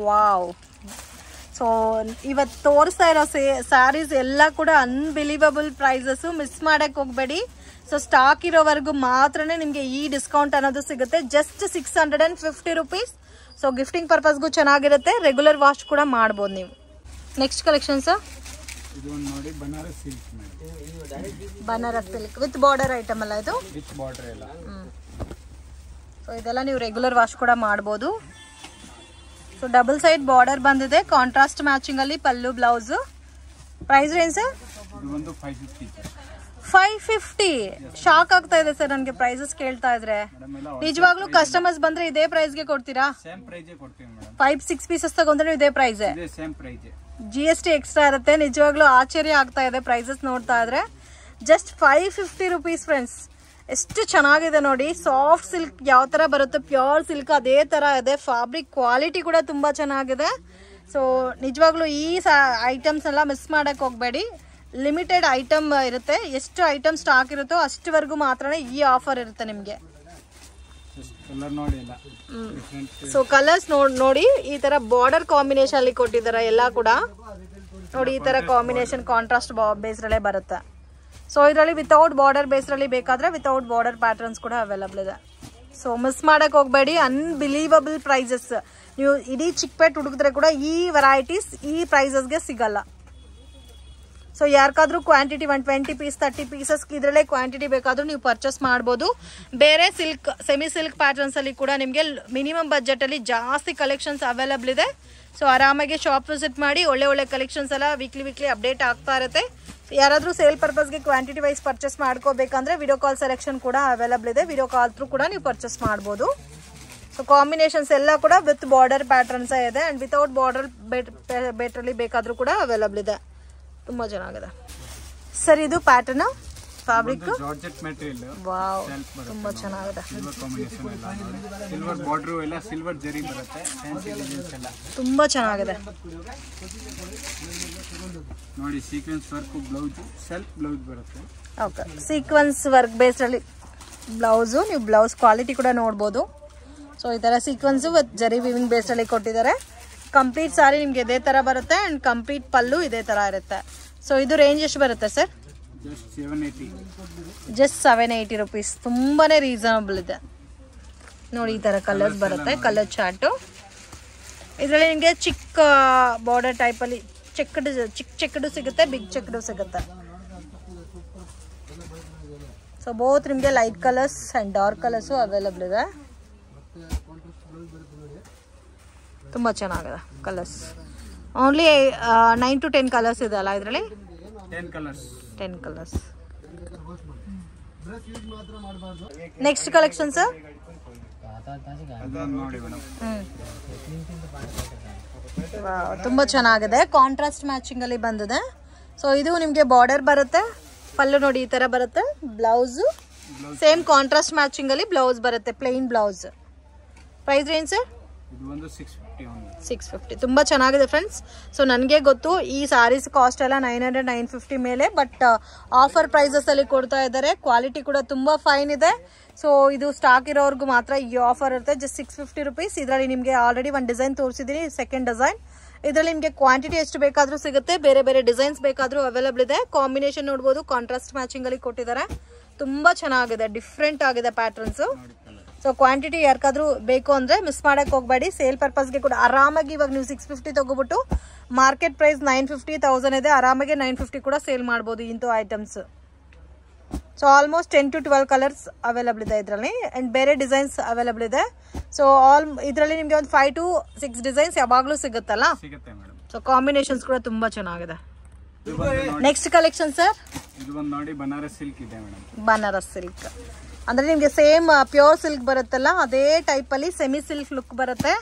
ವಾವ್ ಸೊ ಇವತ್ತು ತೋರಿಸ್ತಾ ಇರೋ ಸೇ ಸ್ಯಾರೀಸ್ ಎಲ್ಲ ಕೂಡ ಅನ್ಬಿಲೀವಬಲ್ ಪ್ರೈಸಸ್ಸು ಮಿಸ್ ಮಾಡೋಕ್ಕೆ ಹೋಗಬೇಡಿ ಸೊ ಸ್ಟಾಕ್ ಇರೋವರೆಗೂ ಮಾತ್ರ ನಿಮಗೆ ಈ ಡಿಸ್ಕೌಂಟ್ ಅನ್ನೋದು ಸಿಗುತ್ತೆ just six hundred and fifty rupees so gifting ಪರ್ಪಸ್ಗೂ ಚೆನ್ನಾಗಿರುತ್ತೆ ರೆಗ್ಯುಲರ್ ವಾಶ್ ಕೂಡ ಮಾಡ್ಬೋದು ನೀವು ನೆಕ್ಸ್ಟ್ ಕಲೆಕ್ಷನ್ ಸರ್ ನೋಡಿ Banaras silk with border item ಅಲ್ಲ ಇದು ಸೊ ಇದೆಲ್ಲ ನೀವು ರೆಗ್ಯುಲರ್ ವಾಶ್ ಕೂಡ ಮಾಡಬಹುದು ಸೊ ಡಬಲ್ ಸೈಡ್ ಬಾರ್ಡರ್ ಬಂದಿದೆ ಕಾಂಟ್ರಾಸ್ಟ್ ಮ್ಯಾಚಿಂಗ್ ಅಲ್ಲಿ pallu blouse price range sir five fifty shock ಆಗ್ತಾ ಇದೆ ಸರ್ ನನಗೆ ಪ್ರೈಸಸ್ ಕೇಳ್ತಾ ಇದ್ರೆ ನಿಜವಾಗ್ಲೂ ಕಸ್ಟಮರ್ಸ್ ಬಂದ್ರೆ ಇದೇ ಪ್ರೈಸ್ಗೆ ಕೊಡ್ತೀರಾ ಫೈವ್ ಸಿಕ್ಸ್ ಪೀಸಸ್ ತಗೊಂಡ್ರೆ ಇದೇ price G S T extra ಇರುತ್ತೆ ನಿಜವಾಗ್ಲೂ ಆಶ್ಚರ್ಯ ಆಗ್ತಾ ಇದೆ ಪ್ರೈಸಸ್ ನೋಡ್ತಾ ಇದ್ರೆ just five fifty rupees friends ಎಷ್ಟು ಚೆನ್ನಾಗಿದೆ ನೋಡಿ ಸಾಫ್ಟ್ ಸಿಲ್ಕ್ ಯಾವ ಥರ ಬರುತ್ತೆ ಪ್ಯೂರ್ ಸಿಲ್ಕ್ ಅದೇ ಥರ ಇದೆ ಫ್ಯಾಬ್ರಿಕ್ ಕ್ವಾಲಿಟಿ ಕೂಡ ತುಂಬ ಚೆನ್ನಾಗಿದೆ ಸೊ ನಿಜವಾಗ್ಲೂ ಈ ಸಾ ಐಟಮ್ಸ್ ಎಲ್ಲ ಮಿಸ್ ಮಾಡೋಕ್ಕೆ ಹೋಗಬೇಡಿ ಲಿಮಿಟೆಡ್ ಐಟಮ್ ಇರುತ್ತೆ ಎಷ್ಟು ಐಟಮ್ ಸ್ಟಾಕ್ ಇರುತ್ತೋ ಅಷ್ಟವರೆಗೂ ಮಾತ್ರ ಈ ಆಫರ್ ಇರುತ್ತೆ ನಿಮಗೆ ಸೊ ಕಲರ್ಸ್ ನೋಡಿ ನೋಡಿ ಈ ತರ ಬಾರ್ಡರ್ ಕಾಂಬಿನೇಷನ್ ಅಲ್ಲಿ ಕೊಟ್ಟಿದಾರ ಎಲ್ಲಾ ಕೂಡ ನೋಡಿ ಈ ತರ ಕಾಂಬಿನೇಷನ್ ಕಾಂಟ್ರಾಸ್ಟ್ ಬೇಸ್ರಲ್ಲೇ ಬರುತ್ತೆ ಸೊ ಇದರಲ್ಲಿ ವಿತೌಟ್ ಬಾರ್ಡರ್ ಬೇಸ್ರಲ್ಲಿ ಬೇಕಾದ್ರೆ ವಿತೌಟ್ ಬಾರ್ಡರ್ ಪ್ಯಾಟರ್ನ್ಸ್ ಕೂಡ ಅವೈಲಬಲ್ ಇದೆ ಸೊ ಮಿಸ್ ಮಾಡಕ್ ಹೋಗ್ಬೇಡಿ ಅನ್ಬಿಲೀವಬಲ್ ಪ್ರೈಸಸ್ ನೀವು ಇಡೀ ಚಿಕ್ಕಪೇಟ್ ಹುಡುಕಿದ್ರೆ ಕೂಡ ಈ ವೆರೈಟೀಸ್ ಈ ಪ್ರೈಸಸ್ಗೆ ಸಿಗಲ್ಲ ಸೊ ಯಾರಿಗಾದ್ರೂ quantity one twenty piece thirty ಪೀಸಸ್ಗೆ ಇದರಲ್ಲೇ ಕ್ವಾಂಟಿಟಿ ಬೇಕಾದರೂ ನೀವು ಪರ್ಚೇಸ್ ಮಾಡ್ಬೋದು ಬೇರೆ ಸಿಲ್ಕ್ ಸೆಮಿ ಸಿಲ್ಕ್ ಅಲ್ಲಿ ಕೂಡ ನಿಮಗೆ ಮಿನಿಮಮ್ ಬಜೆಟಲ್ಲಿ ಜಾಸ್ತಿ ಕಲೆಕ್ಷನ್ಸ್ ಅವೈಲಬಲ್ ಇದೆ ಸೊ ಆರಾಮಾಗಿ ಶಾಪ್ ವಿಸಿಟ್ ಮಾಡಿ ಒಳ್ಳೆ ಒಳ್ಳೆ ಕಲೆಕ್ಷನ್ಸ್ ಎಲ್ಲ ವೀಕ್ಲಿ ವೀಕ್ಲಿ ಅಪ್ಡೇಟ್ ಆಗ್ತಾ ಇರುತ್ತೆ ಯಾರಾದರೂ ಸೇಲ್ ಪರ್ಪಸ್ಗೆ ಕ್ವಾಂಟಿಟಿ ವೈಸ್ ಪರ್ಚೇಸ್ ಮಾಡ್ಕೋಬೇಕಂದ್ರೆ ವಿಡಿಯೋ ಕಾಲ್ ಸೆಲೆಕ್ಷನ್ ಕೂಡ ಅವೈಲಬಲ್ ಇದೆ ವಿಡಿಯೋ ಕಾಲ್ ತ್ರೂ ಕೂಡ ನೀವು ಪರ್ಚೇಸ್ ಮಾಡ್ಬೋದು ಸೊ ಕಾಂಬಿನೇಷನ್ಸ್ ಎಲ್ಲ ಕೂಡ ವಿತ್ ಬಾರ್ಡರ್ ಪ್ಯಾಟರ್ನ್ಸೇ ಇದೆ ಆ್ಯಂಡ್ ವಿತೌಟ್ ಬಾರ್ಡರ್ ಬೇಟ್ ಬೇಟ್ರಲ್ಲಿ ಬೇಕಾದರೂ ಕೂಡ ಅವೈಲಬಲ್ ಇದೆ ತುಂಬಾ ಚೆನ್ನಾಗಿದೆ ಸರ್ ಇದು pattern fabric georgette material wow ತುಂಬಾ ಚೆನ್ನಾಗಿದೆ ಸಿಲ್ವರ್ ಬಾರ್ಡರ್ ಎಲ್ಲ ಸಿಲ್ವರ್ ಜರಿ ಬರುತ್ತೆ ಫ್ಯಾನ್ಸಿ ಡಿಸೈನ್ಸ್ ಎಲ್ಲ ತುಂಬಾ ಚೆನ್ನಾಗಿದೆ ನೋಡಿ sequence work blouse self blouse ಬರುತ್ತೆ ಓಕೆ ಸೀಕ್ವೆನ್ಸ್ ವರ್ಕ್ ಬೇಸ್ಡ್ ಅಲ್ಲಿ ಬ್ಲೌಸ್ ನೀವು ಬ್ಲೌಸ್ ಕ್ವಾಲಿಟಿ ಕೂಡ ನೋಡಬಹುದು ಸೊ ಈ ತರ ಸೀಕ್ವೆನ್ಸ್ ಜರಿ ವಿವಿಂಗ್ ಬೇಸ್ಡ್ ಅಲ್ಲಿ ಕೊಟ್ಟಿದ್ದಾರೆ ಕಂಪ್ಲೀಟ್ ಸಾರಿ ನಿಮಗೆ ಇದೇ ಥರ ಬರುತ್ತೆ ಆ್ಯಂಡ್ ಕಂಪ್ಲೀಟ್ ಪಲ್ಲು ಇದೇ ಥರ ಇರುತ್ತೆ ಸೊ ಇದು ರೇಂಜ್ ಎಷ್ಟು ಬರುತ್ತೆ sir just seven eighty rupees ತುಂಬಾ ರೀಸನಬಲ್ ಇದೆ ನೋಡಿ ಈ ಥರ ಕಲರ್ಸ್ ಬರುತ್ತೆ ಕಲರ್ ಚಾರ್ಟು ಇದರಲ್ಲಿ ನಿಮಗೆ ಚಿಕ್ಕ ಬಾರ್ಡರ್ ಟೈಪಲ್ಲಿ ಚೆಕ್ಕಡು ಚಿಕ್ಕ ಚೆಕ್ಕಡು ಸಿಗುತ್ತೆ ಬಿಗ್ ಚೆಕ್ಕಡು ಸಿಗುತ್ತೆ ಸೊ ಬೋತ್ ನಿಮಗೆ light colours and dark colours available ಇದೆ ತುಂಬ ಚೆನ್ನಾಗಿದೆ colours only nine to ten colours ಇದೆ ಅಲ್ಲ ಇದರಲ್ಲಿ ten colours next collection sir ತುಂಬ ಚೆನ್ನಾಗಿದೆ ಕಾಂಟ್ರಾಸ್ಟ್ ಮ್ಯಾಚಿಂಗ್ ಅಲ್ಲಿ ಬಂದಿದೆ ಸೊ ಇದು ನಿಮಗೆ ಬಾರ್ಡರ್ ಬರುತ್ತೆ ಪಲ್ಲು ನೋಡಿ ಈ ತರ ಬರುತ್ತೆ ಬ್ಲೌಸ್ ಸೇಮ್ ಕಾಂಟ್ರಾಸ್ಟ್ ಮ್ಯಾಚಿಂಗ್ ಅಲ್ಲಿ ಬ್ಲೌಸ್ ಬರುತ್ತೆ plain blouse price range sir six fifty ತುಂಬ ಚೆನ್ನಾಗಿದೆ ಫ್ರೆಂಡ್ಸ್ ಸೊ ನನಗೆ ಗೊತ್ತು ಈ ಸ್ಯಾರೀಸ್ ಕಾಸ್ಟ್ ಎಲ್ಲ ನೈನ್ ಹಂಡ್ರೆಡ್ ನೈನ್ ಫಿಫ್ಟಿ ಮೇಲೆ ಬಟ್ ಆಫರ್ uh, ಅಲ್ಲಿ ಕೊಡ್ತಾ ಇದ್ದಾರೆ ಕ್ವಾಲಿಟಿ ಕೂಡ ತುಂಬ ಫೈನ್ ಇದೆ ಸೊ ಇದು ಸ್ಟಾಕ್ ಇರೋರ್ಗು ಮಾತ್ರ ಈ ಆಫರ್ ಇರುತ್ತೆ ಜಸ್ಟ್ ಸಿಕ್ಸ್ ಫಿಫ್ಟಿ ರುಪೀಸ್ ಇದರಲ್ಲಿ ನಿಮಗೆ ಆಲ್ರೆಡಿ ಒಂದು ಡಿಸೈನ್ ತೋರಿಸಿದೀನಿ ಸೆಕೆಂಡ್ ಡಿಸೈನ್ ಇದರಲ್ಲಿ ನಿಮಗೆ ಕ್ವಾಂಟಿಟಿ ಎಷ್ಟು ಬೇಕಾದರೂ ಸಿಗುತ್ತೆ ಬೇರೆ ಬೇರೆ ಡಿಸೈನ್ಸ್ ಬೇಕಾದರೂ ಅವೈಲೇಬಲ್ ಇದೆ ಕಾಂಬಿನೇಷನ್ ನೋಡ್ಬೋದು ಕಾಂಟ್ರಾಸ್ಟ್ ಮ್ಯಾಚಿಂಗಲ್ಲಿ ಕೊಟ್ಟಿದ್ದಾರೆ ತುಂಬ ಚೆನ್ನಾಗಿದೆ ಡಿಫ್ರೆಂಟ್ ಆಗಿದೆ ಪ್ಯಾಟರ್ನ್ಸು ಸೊ ಕ್ವಾಂಟಿಟಿ ಯಾರಿಗಾದ್ರೂ ಬೇಕು ಅಂದರೆ ಮಿಸ್ ಮಾಡೋಕ್ಕೆ ಹೋಗಬೇಡಿ ಸೇಲ್ ಪರ್ಪಸ್ಗೆ ಕೂಡ ಆರಾಮಾಗಿ ಇವಾಗ ನೀವು ಸಿಕ್ಸ್ ಫಿಫ್ಟಿ ತಗೋಬಿಟ್ಟು market price nine fifty thousand ಇದೆ ಆರಾಮಾಗಿ ನೈನ್ ಫಿಫ್ಟಿ ಕೂಡ ಸೇಲ್ ಮಾಡ್ಬೋದು ಇಂಥ items so almost ten to twelve colours available ಇದೆ ಇದರಲ್ಲಿ ಆ್ಯಂಡ್ ಬೇರೆ ಡಿಸೈನ್ಸ್ ಅವೈಲಬಲ್ ಇದೆ ಸೊ ಆಲ್ ಇದರಲ್ಲಿ ನಿಮಗೆ ಒಂದು ಫೈವ್ ಟು ಸಿಕ್ಸ್ ಡಿಸೈನ್ಸ್ ಯಾವಾಗಲೂ ಸಿಗುತ್ತಲ್ಲ ಸೊ ಕಾಂಬಿನೇಷನ್ಸ್ ಕೂಡ ತುಂಬ ಚೆನ್ನಾಗಿದೆ next collection sir Banaras silk ಇದೆ ಬನಾರಸ್ ಸಿಲ್ಕ್ ಅಂದರೆ ನಿಮಗೆ ಸೇಮ್ ಪ್ಯೂರ್ ಸಿಲ್ಕ್ ಬರುತ್ತಲ್ಲ ಅದೇ ಟೈಪಲ್ಲಿ ಸೆಮಿ ಸಿಲ್ಕ್ ಲುಕ್ ಬರುತ್ತೆ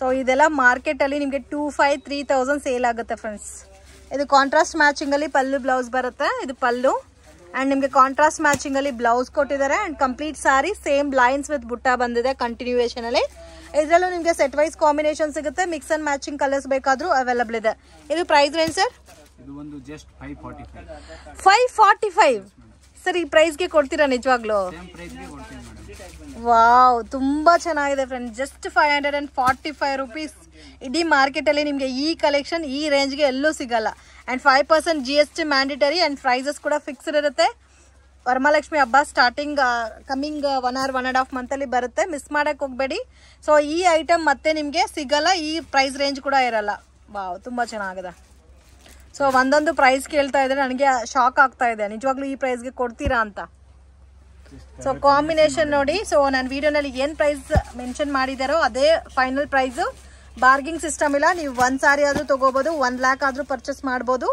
ಸೊ ಇದೆಲ್ಲ ಮಾರ್ಕೆಟಲ್ಲಿ ನಿಮಗೆ two five three thousand sale ಆಗುತ್ತೆ ಫ್ರೆಂಡ್ಸ್ ಇದು ಕಾಂಟ್ರಾಸ್ಟ್ ಮ್ಯಾಚಿಂಗಲ್ಲಿ ಪಲ್ಲು ಬ್ಲೌಸ್ ಬರುತ್ತೆ ಇದು ಪಲ್ಲು ಆ್ಯಂಡ್ ನಿಮಗೆ ಕಾಂಟ್ರಾಸ್ಟ್ ಮ್ಯಾಚಿಂಗಲ್ಲಿ ಬ್ಲೌಸ್ ಕೊಟ್ಟಿದ್ದಾರೆ and complete sari same lines with ಬುಟ್ಟ ಬಂದಿದೆ ಅಲ್ಲಿ ಇದರಲ್ಲೂ ನಿಮಗೆ ಸೆಟ್ ವೈಸ್ ಕಾಂಬಿನೇಷನ್ ಸಿಗುತ್ತೆ ಮಿಕ್ಸ್ ಆ್ಯಂಡ್ ಮ್ಯಾಚಿಂಗ್ ಕಲರ್ಸ್ ಬೇಕಾದರೂ ಅವೈಲಬಲ್ ಇದೆ ಇದು price range sir five forty five sir ಈ ಪ್ರೈಸ್ಗೆ ಕೊಡ್ತೀರಾ ನಿಜವಾಗ್ಲೂ ವಾವ್ ತುಂಬಾ ಚೆನ್ನಾಗಿದೆ friend just five hundred and forty five rupees ಇಡೀ ಮಾರ್ಕೆಟಲ್ಲಿ ನಿಮಗೆ ಈ ಕಲೆಕ್ಷನ್ ಈ ರೇಂಜ್ಗೆ ಎಲ್ಲೂ ಸಿಗಲ್ಲ and five percent G S T mandatory and prices ಕೂಡ ಫಿಕ್ಸ್ಡ್ ಇರುತ್ತೆ ವರಮಹಾಲಕ್ಷ್ಮಿ ಹಬ್ಬ starting coming one hour one and half ಮಂತಲ್ಲಿ ಬರುತ್ತೆ ಮಿಸ್ ಮಾಡೋಕೆ ಹೋಗಬೇಡಿ ಸೊ ಈ ಐಟಮ್ ಮತ್ತೆ ನಿಮಗೆ ಸಿಗಲ್ಲ ಈ ಪ್ರೈಸ್ ರೇಂಜ್ ಕೂಡ ಇರಲ್ಲ ವಾವ್ ತುಂಬ ಚೆನ್ನಾಗಿದೆ ಸೊ ಒಂದೊಂದು ಪ್ರೈಸ್ ಕೇಳ್ತಾ ಇದ್ರೆ ನನಗೆ ಶಾಕ್ ಆಗ್ತಾ ಇದೆ ನಿಜವಾಗ್ಲೂ ಈ ಪ್ರೈಸ್ಗೆ ಕೊಡ್ತೀರಾ ಅಂತ ಸೊ ಕಾಂಬಿನೇಷನ್ ನೋಡಿ ಸೊ ನಾನು ವಿಡಿಯೋನಲ್ಲಿ ಏನು ಪ್ರೈಸ್ ಮೆನ್ಷನ್ ಮಾಡಿದಾರೋ ಅದೇ ಫೈನಲ್ ಪ್ರೈಸ್ ಬಾರ್ಗಿಂಗ್ ಸಿಸ್ಟಮ್ ಇಲ್ಲ ನೀವು ಒಂದು ಸಾರಿ ಆದರೂ ತಗೋಬಹುದು ಒನ್ ಲ್ಯಾಕ್ ಆದರೂ ಪರ್ಚೇಸ್ ಮಾಡ್ಬೋದು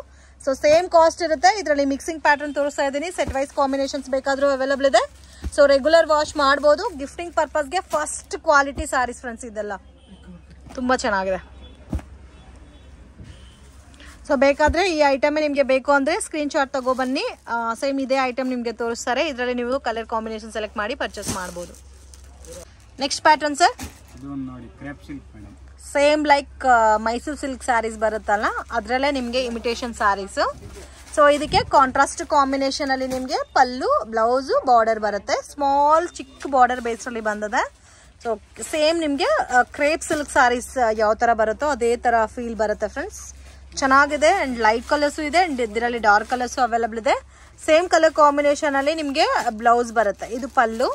ಸೊ ಸೇಮ್ ಕಾಸ್ಟ್ ಇರುತ್ತೆ ಇದರಲ್ಲಿ ಮಿಕ್ಸಿಂಗ್ ಪ್ಯಾಟರ್ನ್ ತೋರಿಸ್ತಾ ಇದ್ದೀನಿ ಸೆಟ್ ವೈಸ್ ಕಾಂಬಿನೇಷನ್ಸ್ ಬೇಕಾದರೂ ಅವೈಲೇಬಲ್ ಇದೆ ಸೊ ರೆಗ್ಯುಲರ್ ವಾಶ್ ಮಾಡ್ಬೋದು ಗಿಫ್ಟಿಂಗ್ ಪರ್ಪಸ್ಗೆ ಫಸ್ಟ್ ಕ್ವಾಲಿಟಿ ಸ್ಯಾರೀಸ್ ಫ್ರೆಂಡ್ಸ್ ಇದೆಲ್ಲ ತುಂಬ ಚೆನ್ನಾಗಿದೆ ಸೊ ಬೇಕಾದರೆ ಈ ಐಟಮೇ ನಿಮಗೆ ಬೇಕು ಅಂದರೆ ಸ್ಕ್ರೀನ್ಶಾಟ್ ತಗೊಬನ್ನಿ ಸೇಮ್ ಇದೇ ಐಟಮ್ ನಿಮಗೆ ತೋರಿಸ್ತಾರೆ ಇದರಲ್ಲಿ ನೀವು ಕಲರ್ ಕಾಂಬಿನೇಷನ್ ಸೆಲೆಕ್ಟ್ ಮಾಡಿ ಪರ್ಚೇಸ್ ಮಾಡ್ಬೋದು next pattern sir same like Mysore silk sarees ಬರುತ್ತಲ್ಲ ಅದರಲ್ಲೇ ನಿಮಗೆ ಇಮಿಟೇಷನ್ ಸ್ಯಾರೀಸು ಸೊ ಇದಕ್ಕೆ ಕಾಂಟ್ರಾಸ್ಟ್ ಕಾಂಬಿನೇಷನಲ್ಲಿ ನಿಮಗೆ ಪಲ್ಲು ಬ್ಲೌಸು ಬಾರ್ಡರ್ ಬರುತ್ತೆ ಸ್ಮಾಲ್ ಚಿಕ್ಕ ಬಾರ್ಡರ್ ಅಲ್ಲಿ ಬಂದಿದೆ ಸೊ ಸೇಮ್ ನಿಮಗೆ ಕ್ರೇಪ್ ಸಿಲ್ಕ್ ಸ್ಯಾರೀಸ್ ಯಾವ ಥರ ಬರುತ್ತೋ ಅದೇ ಥರ ಫೀಲ್ ಬರುತ್ತೆ ಫ್ರೆಂಡ್ಸ್ ಚೆನ್ನಾಗಿದೆ ಅಂಡ್ ಲೈಟ್ ಕಲರ್ಸು ಇದೆ ಅಂಡ್ ಇದರಲ್ಲಿ ಡಾರ್ಕ್ ಕಲರ್ಸು ಅವೈಲಬಲ್ ಇದೆ ಸೇಮ್ ಕಲರ್ ಕಾಂಬಿನೇಷನ್ ಅಲ್ಲಿ ನಿಮಗೆ ಬ್ಲೌಸ್ ಬರುತ್ತೆ ಇದು ಪಲ್ಲು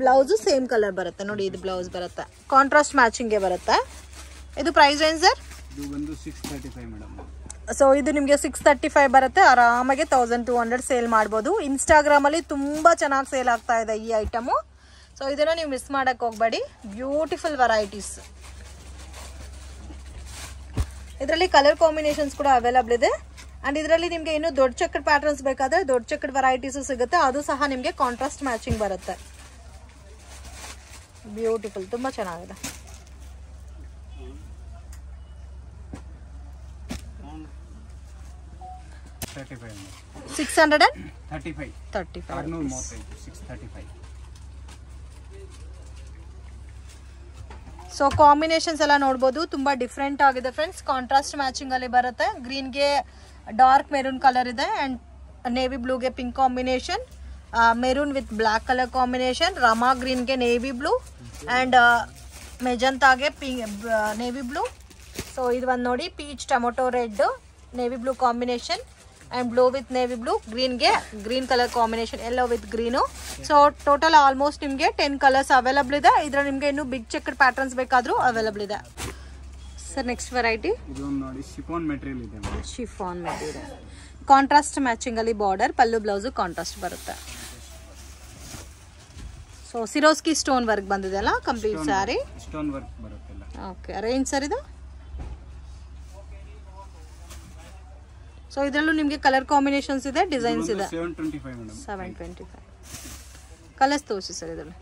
ಬ್ಲೌಸು ಸೇಮ್ ಕಲರ್ ಬರುತ್ತೆ ನೋಡಿ ಇದು ಬ್ಲೌಸ್ ಬರುತ್ತೆ ಕಾಂಟ್ರಾಸ್ಟ್ ಮ್ಯಾಚಿಂಗ್ ಬರುತ್ತೆ ಇದು ಪ್ರೈಸ್ ಏನು ಸರ್ ಸೊ ಇದು ನಿಮಗೆ ಸಿಕ್ಸ್ ತರ್ಟಿ ಫೈವ್ ಬರುತ್ತೆ ಆರಾಮಾಗಿ ತೌಸಂಡ್ ಟೂ ಹಂಡ್ರೆಡ್ ಸೇಲ್ ಮಾಡ್ಬೋದು ಇನ್ಸ್ಟಾಗ್ರಾಮಲ್ಲಿ ತುಂಬ ಚೆನ್ನಾಗಿ ಸೇಲ್ ಆಗ್ತಾ ಇದೆ ಈ ಐಟಮು ಸೊ ಇದನ್ನು ನೀವು ಮಿಸ್ ಮಾಡೋಕ್ಕೆ ಹೋಗಬೇಡಿ ಬ್ಯೂಟಿಫುಲ್ ವೆರೈಟೀಸ್ ಇದರಲ್ಲಿ ಕಲರ್ ಕಾಂಬಿನೇಷನ್ಸ್ ಕೂಡ ಅವೈಲಬಲ್ ಇದೆ ಅಂಡ್ ಇದರಲ್ಲಿ ನಿಮಗೆ ಇನ್ನು ದೊಡ್ಡ ಚಕ್ಕಡ್ ಪ್ಯಾಟರ್ನ್ಸ್ ಬೇಕಾದ್ರೆ ದೊಡ್ಡ ಚಕ್ಕಡ್ ವೆರೈಟೀಸು ಸಿಗುತ್ತೆ ಅದು ಸಹ ನಿಮಗೆ ಕಾಂಟ್ರಾಸ್ಟ್ ಮ್ಯಾಚಿಂಗ್ ಬರುತ್ತೆ ಬ್ಯೂಟಿಫುಲ್ ತುಂಬ ಚೆನ್ನಾಗಿದೆ six hundred and thirty five thirty five six thirty five so combinations ಎಲ್ಲ ನೋಡ್ಬೋದು ತುಂಬ ಡಿಫ್ರೆಂಟ್ ಆಗಿದೆ ಫ್ರೆಂಡ್ಸ್ ಕಾಂಟ್ರಾಸ್ಟ್ ಮ್ಯಾಚಿಂಗಲ್ಲಿ ಬರುತ್ತೆ ಗ್ರೀನ್ಗೆ ಡಾರ್ಕ್ ಮೆರೂನ್ ಕಲರ್ ಇದೆ ಆ್ಯಂಡ್ ನೇವಿ ಬ್ಲೂಗೆ pink combination maroon with black colour combination ರಮಾ ಗ್ರೀನ್ಗೆ ನೇವಿ ಬ್ಲೂ ಆ್ಯಂಡ್ ಮೆಜಂತಾಗೆ ಪಿಂಕ್ ನೇವಿ ಬ್ಲೂ ಸೊ ಇದು ಒಂದು ನೋಡಿ peach tomato red navy blue combination and blue with navy blue ಗ್ರೀನ್ಗೆ green colour combination yellow with green so total almost ನಿಮಗೆ ten colours available ಇದೆ ನಿಮಗೆ ಬಿಗ್ ಚೆಕ್ ಪ್ಯಾಟರ್ನ್ಸ್ ಬೇಕಾದರೂ available ಇದೆ sir next variety matching ಅಲ್ಲಿ border pallu blouse contrast ಬರುತ್ತೆ so Swarovski stone work ಬಂದಿದೆ ಅಲ್ಲ ಕಂಪ್ಲೀಟ್ ಸ್ಯಾರಿ ಓಕೆ ಸರ್ ಇದು ಸೊ ಇದರಲ್ಲೂ ನಿಮಗೆ ಕಲರ್ ಕಾಂಬಿನೇಷನ್ಸ್ ಇದೆ ಡಿಸೈನ್ಸ್ ಇದೆ ಸೆವೆನ್ ಟ್ವೆಂಟಿ ಫೈವ್ ಕಲರ್ಸ್ ತೋರಿಸಿ ಸರ್ ಇದರಲ್ಲಿ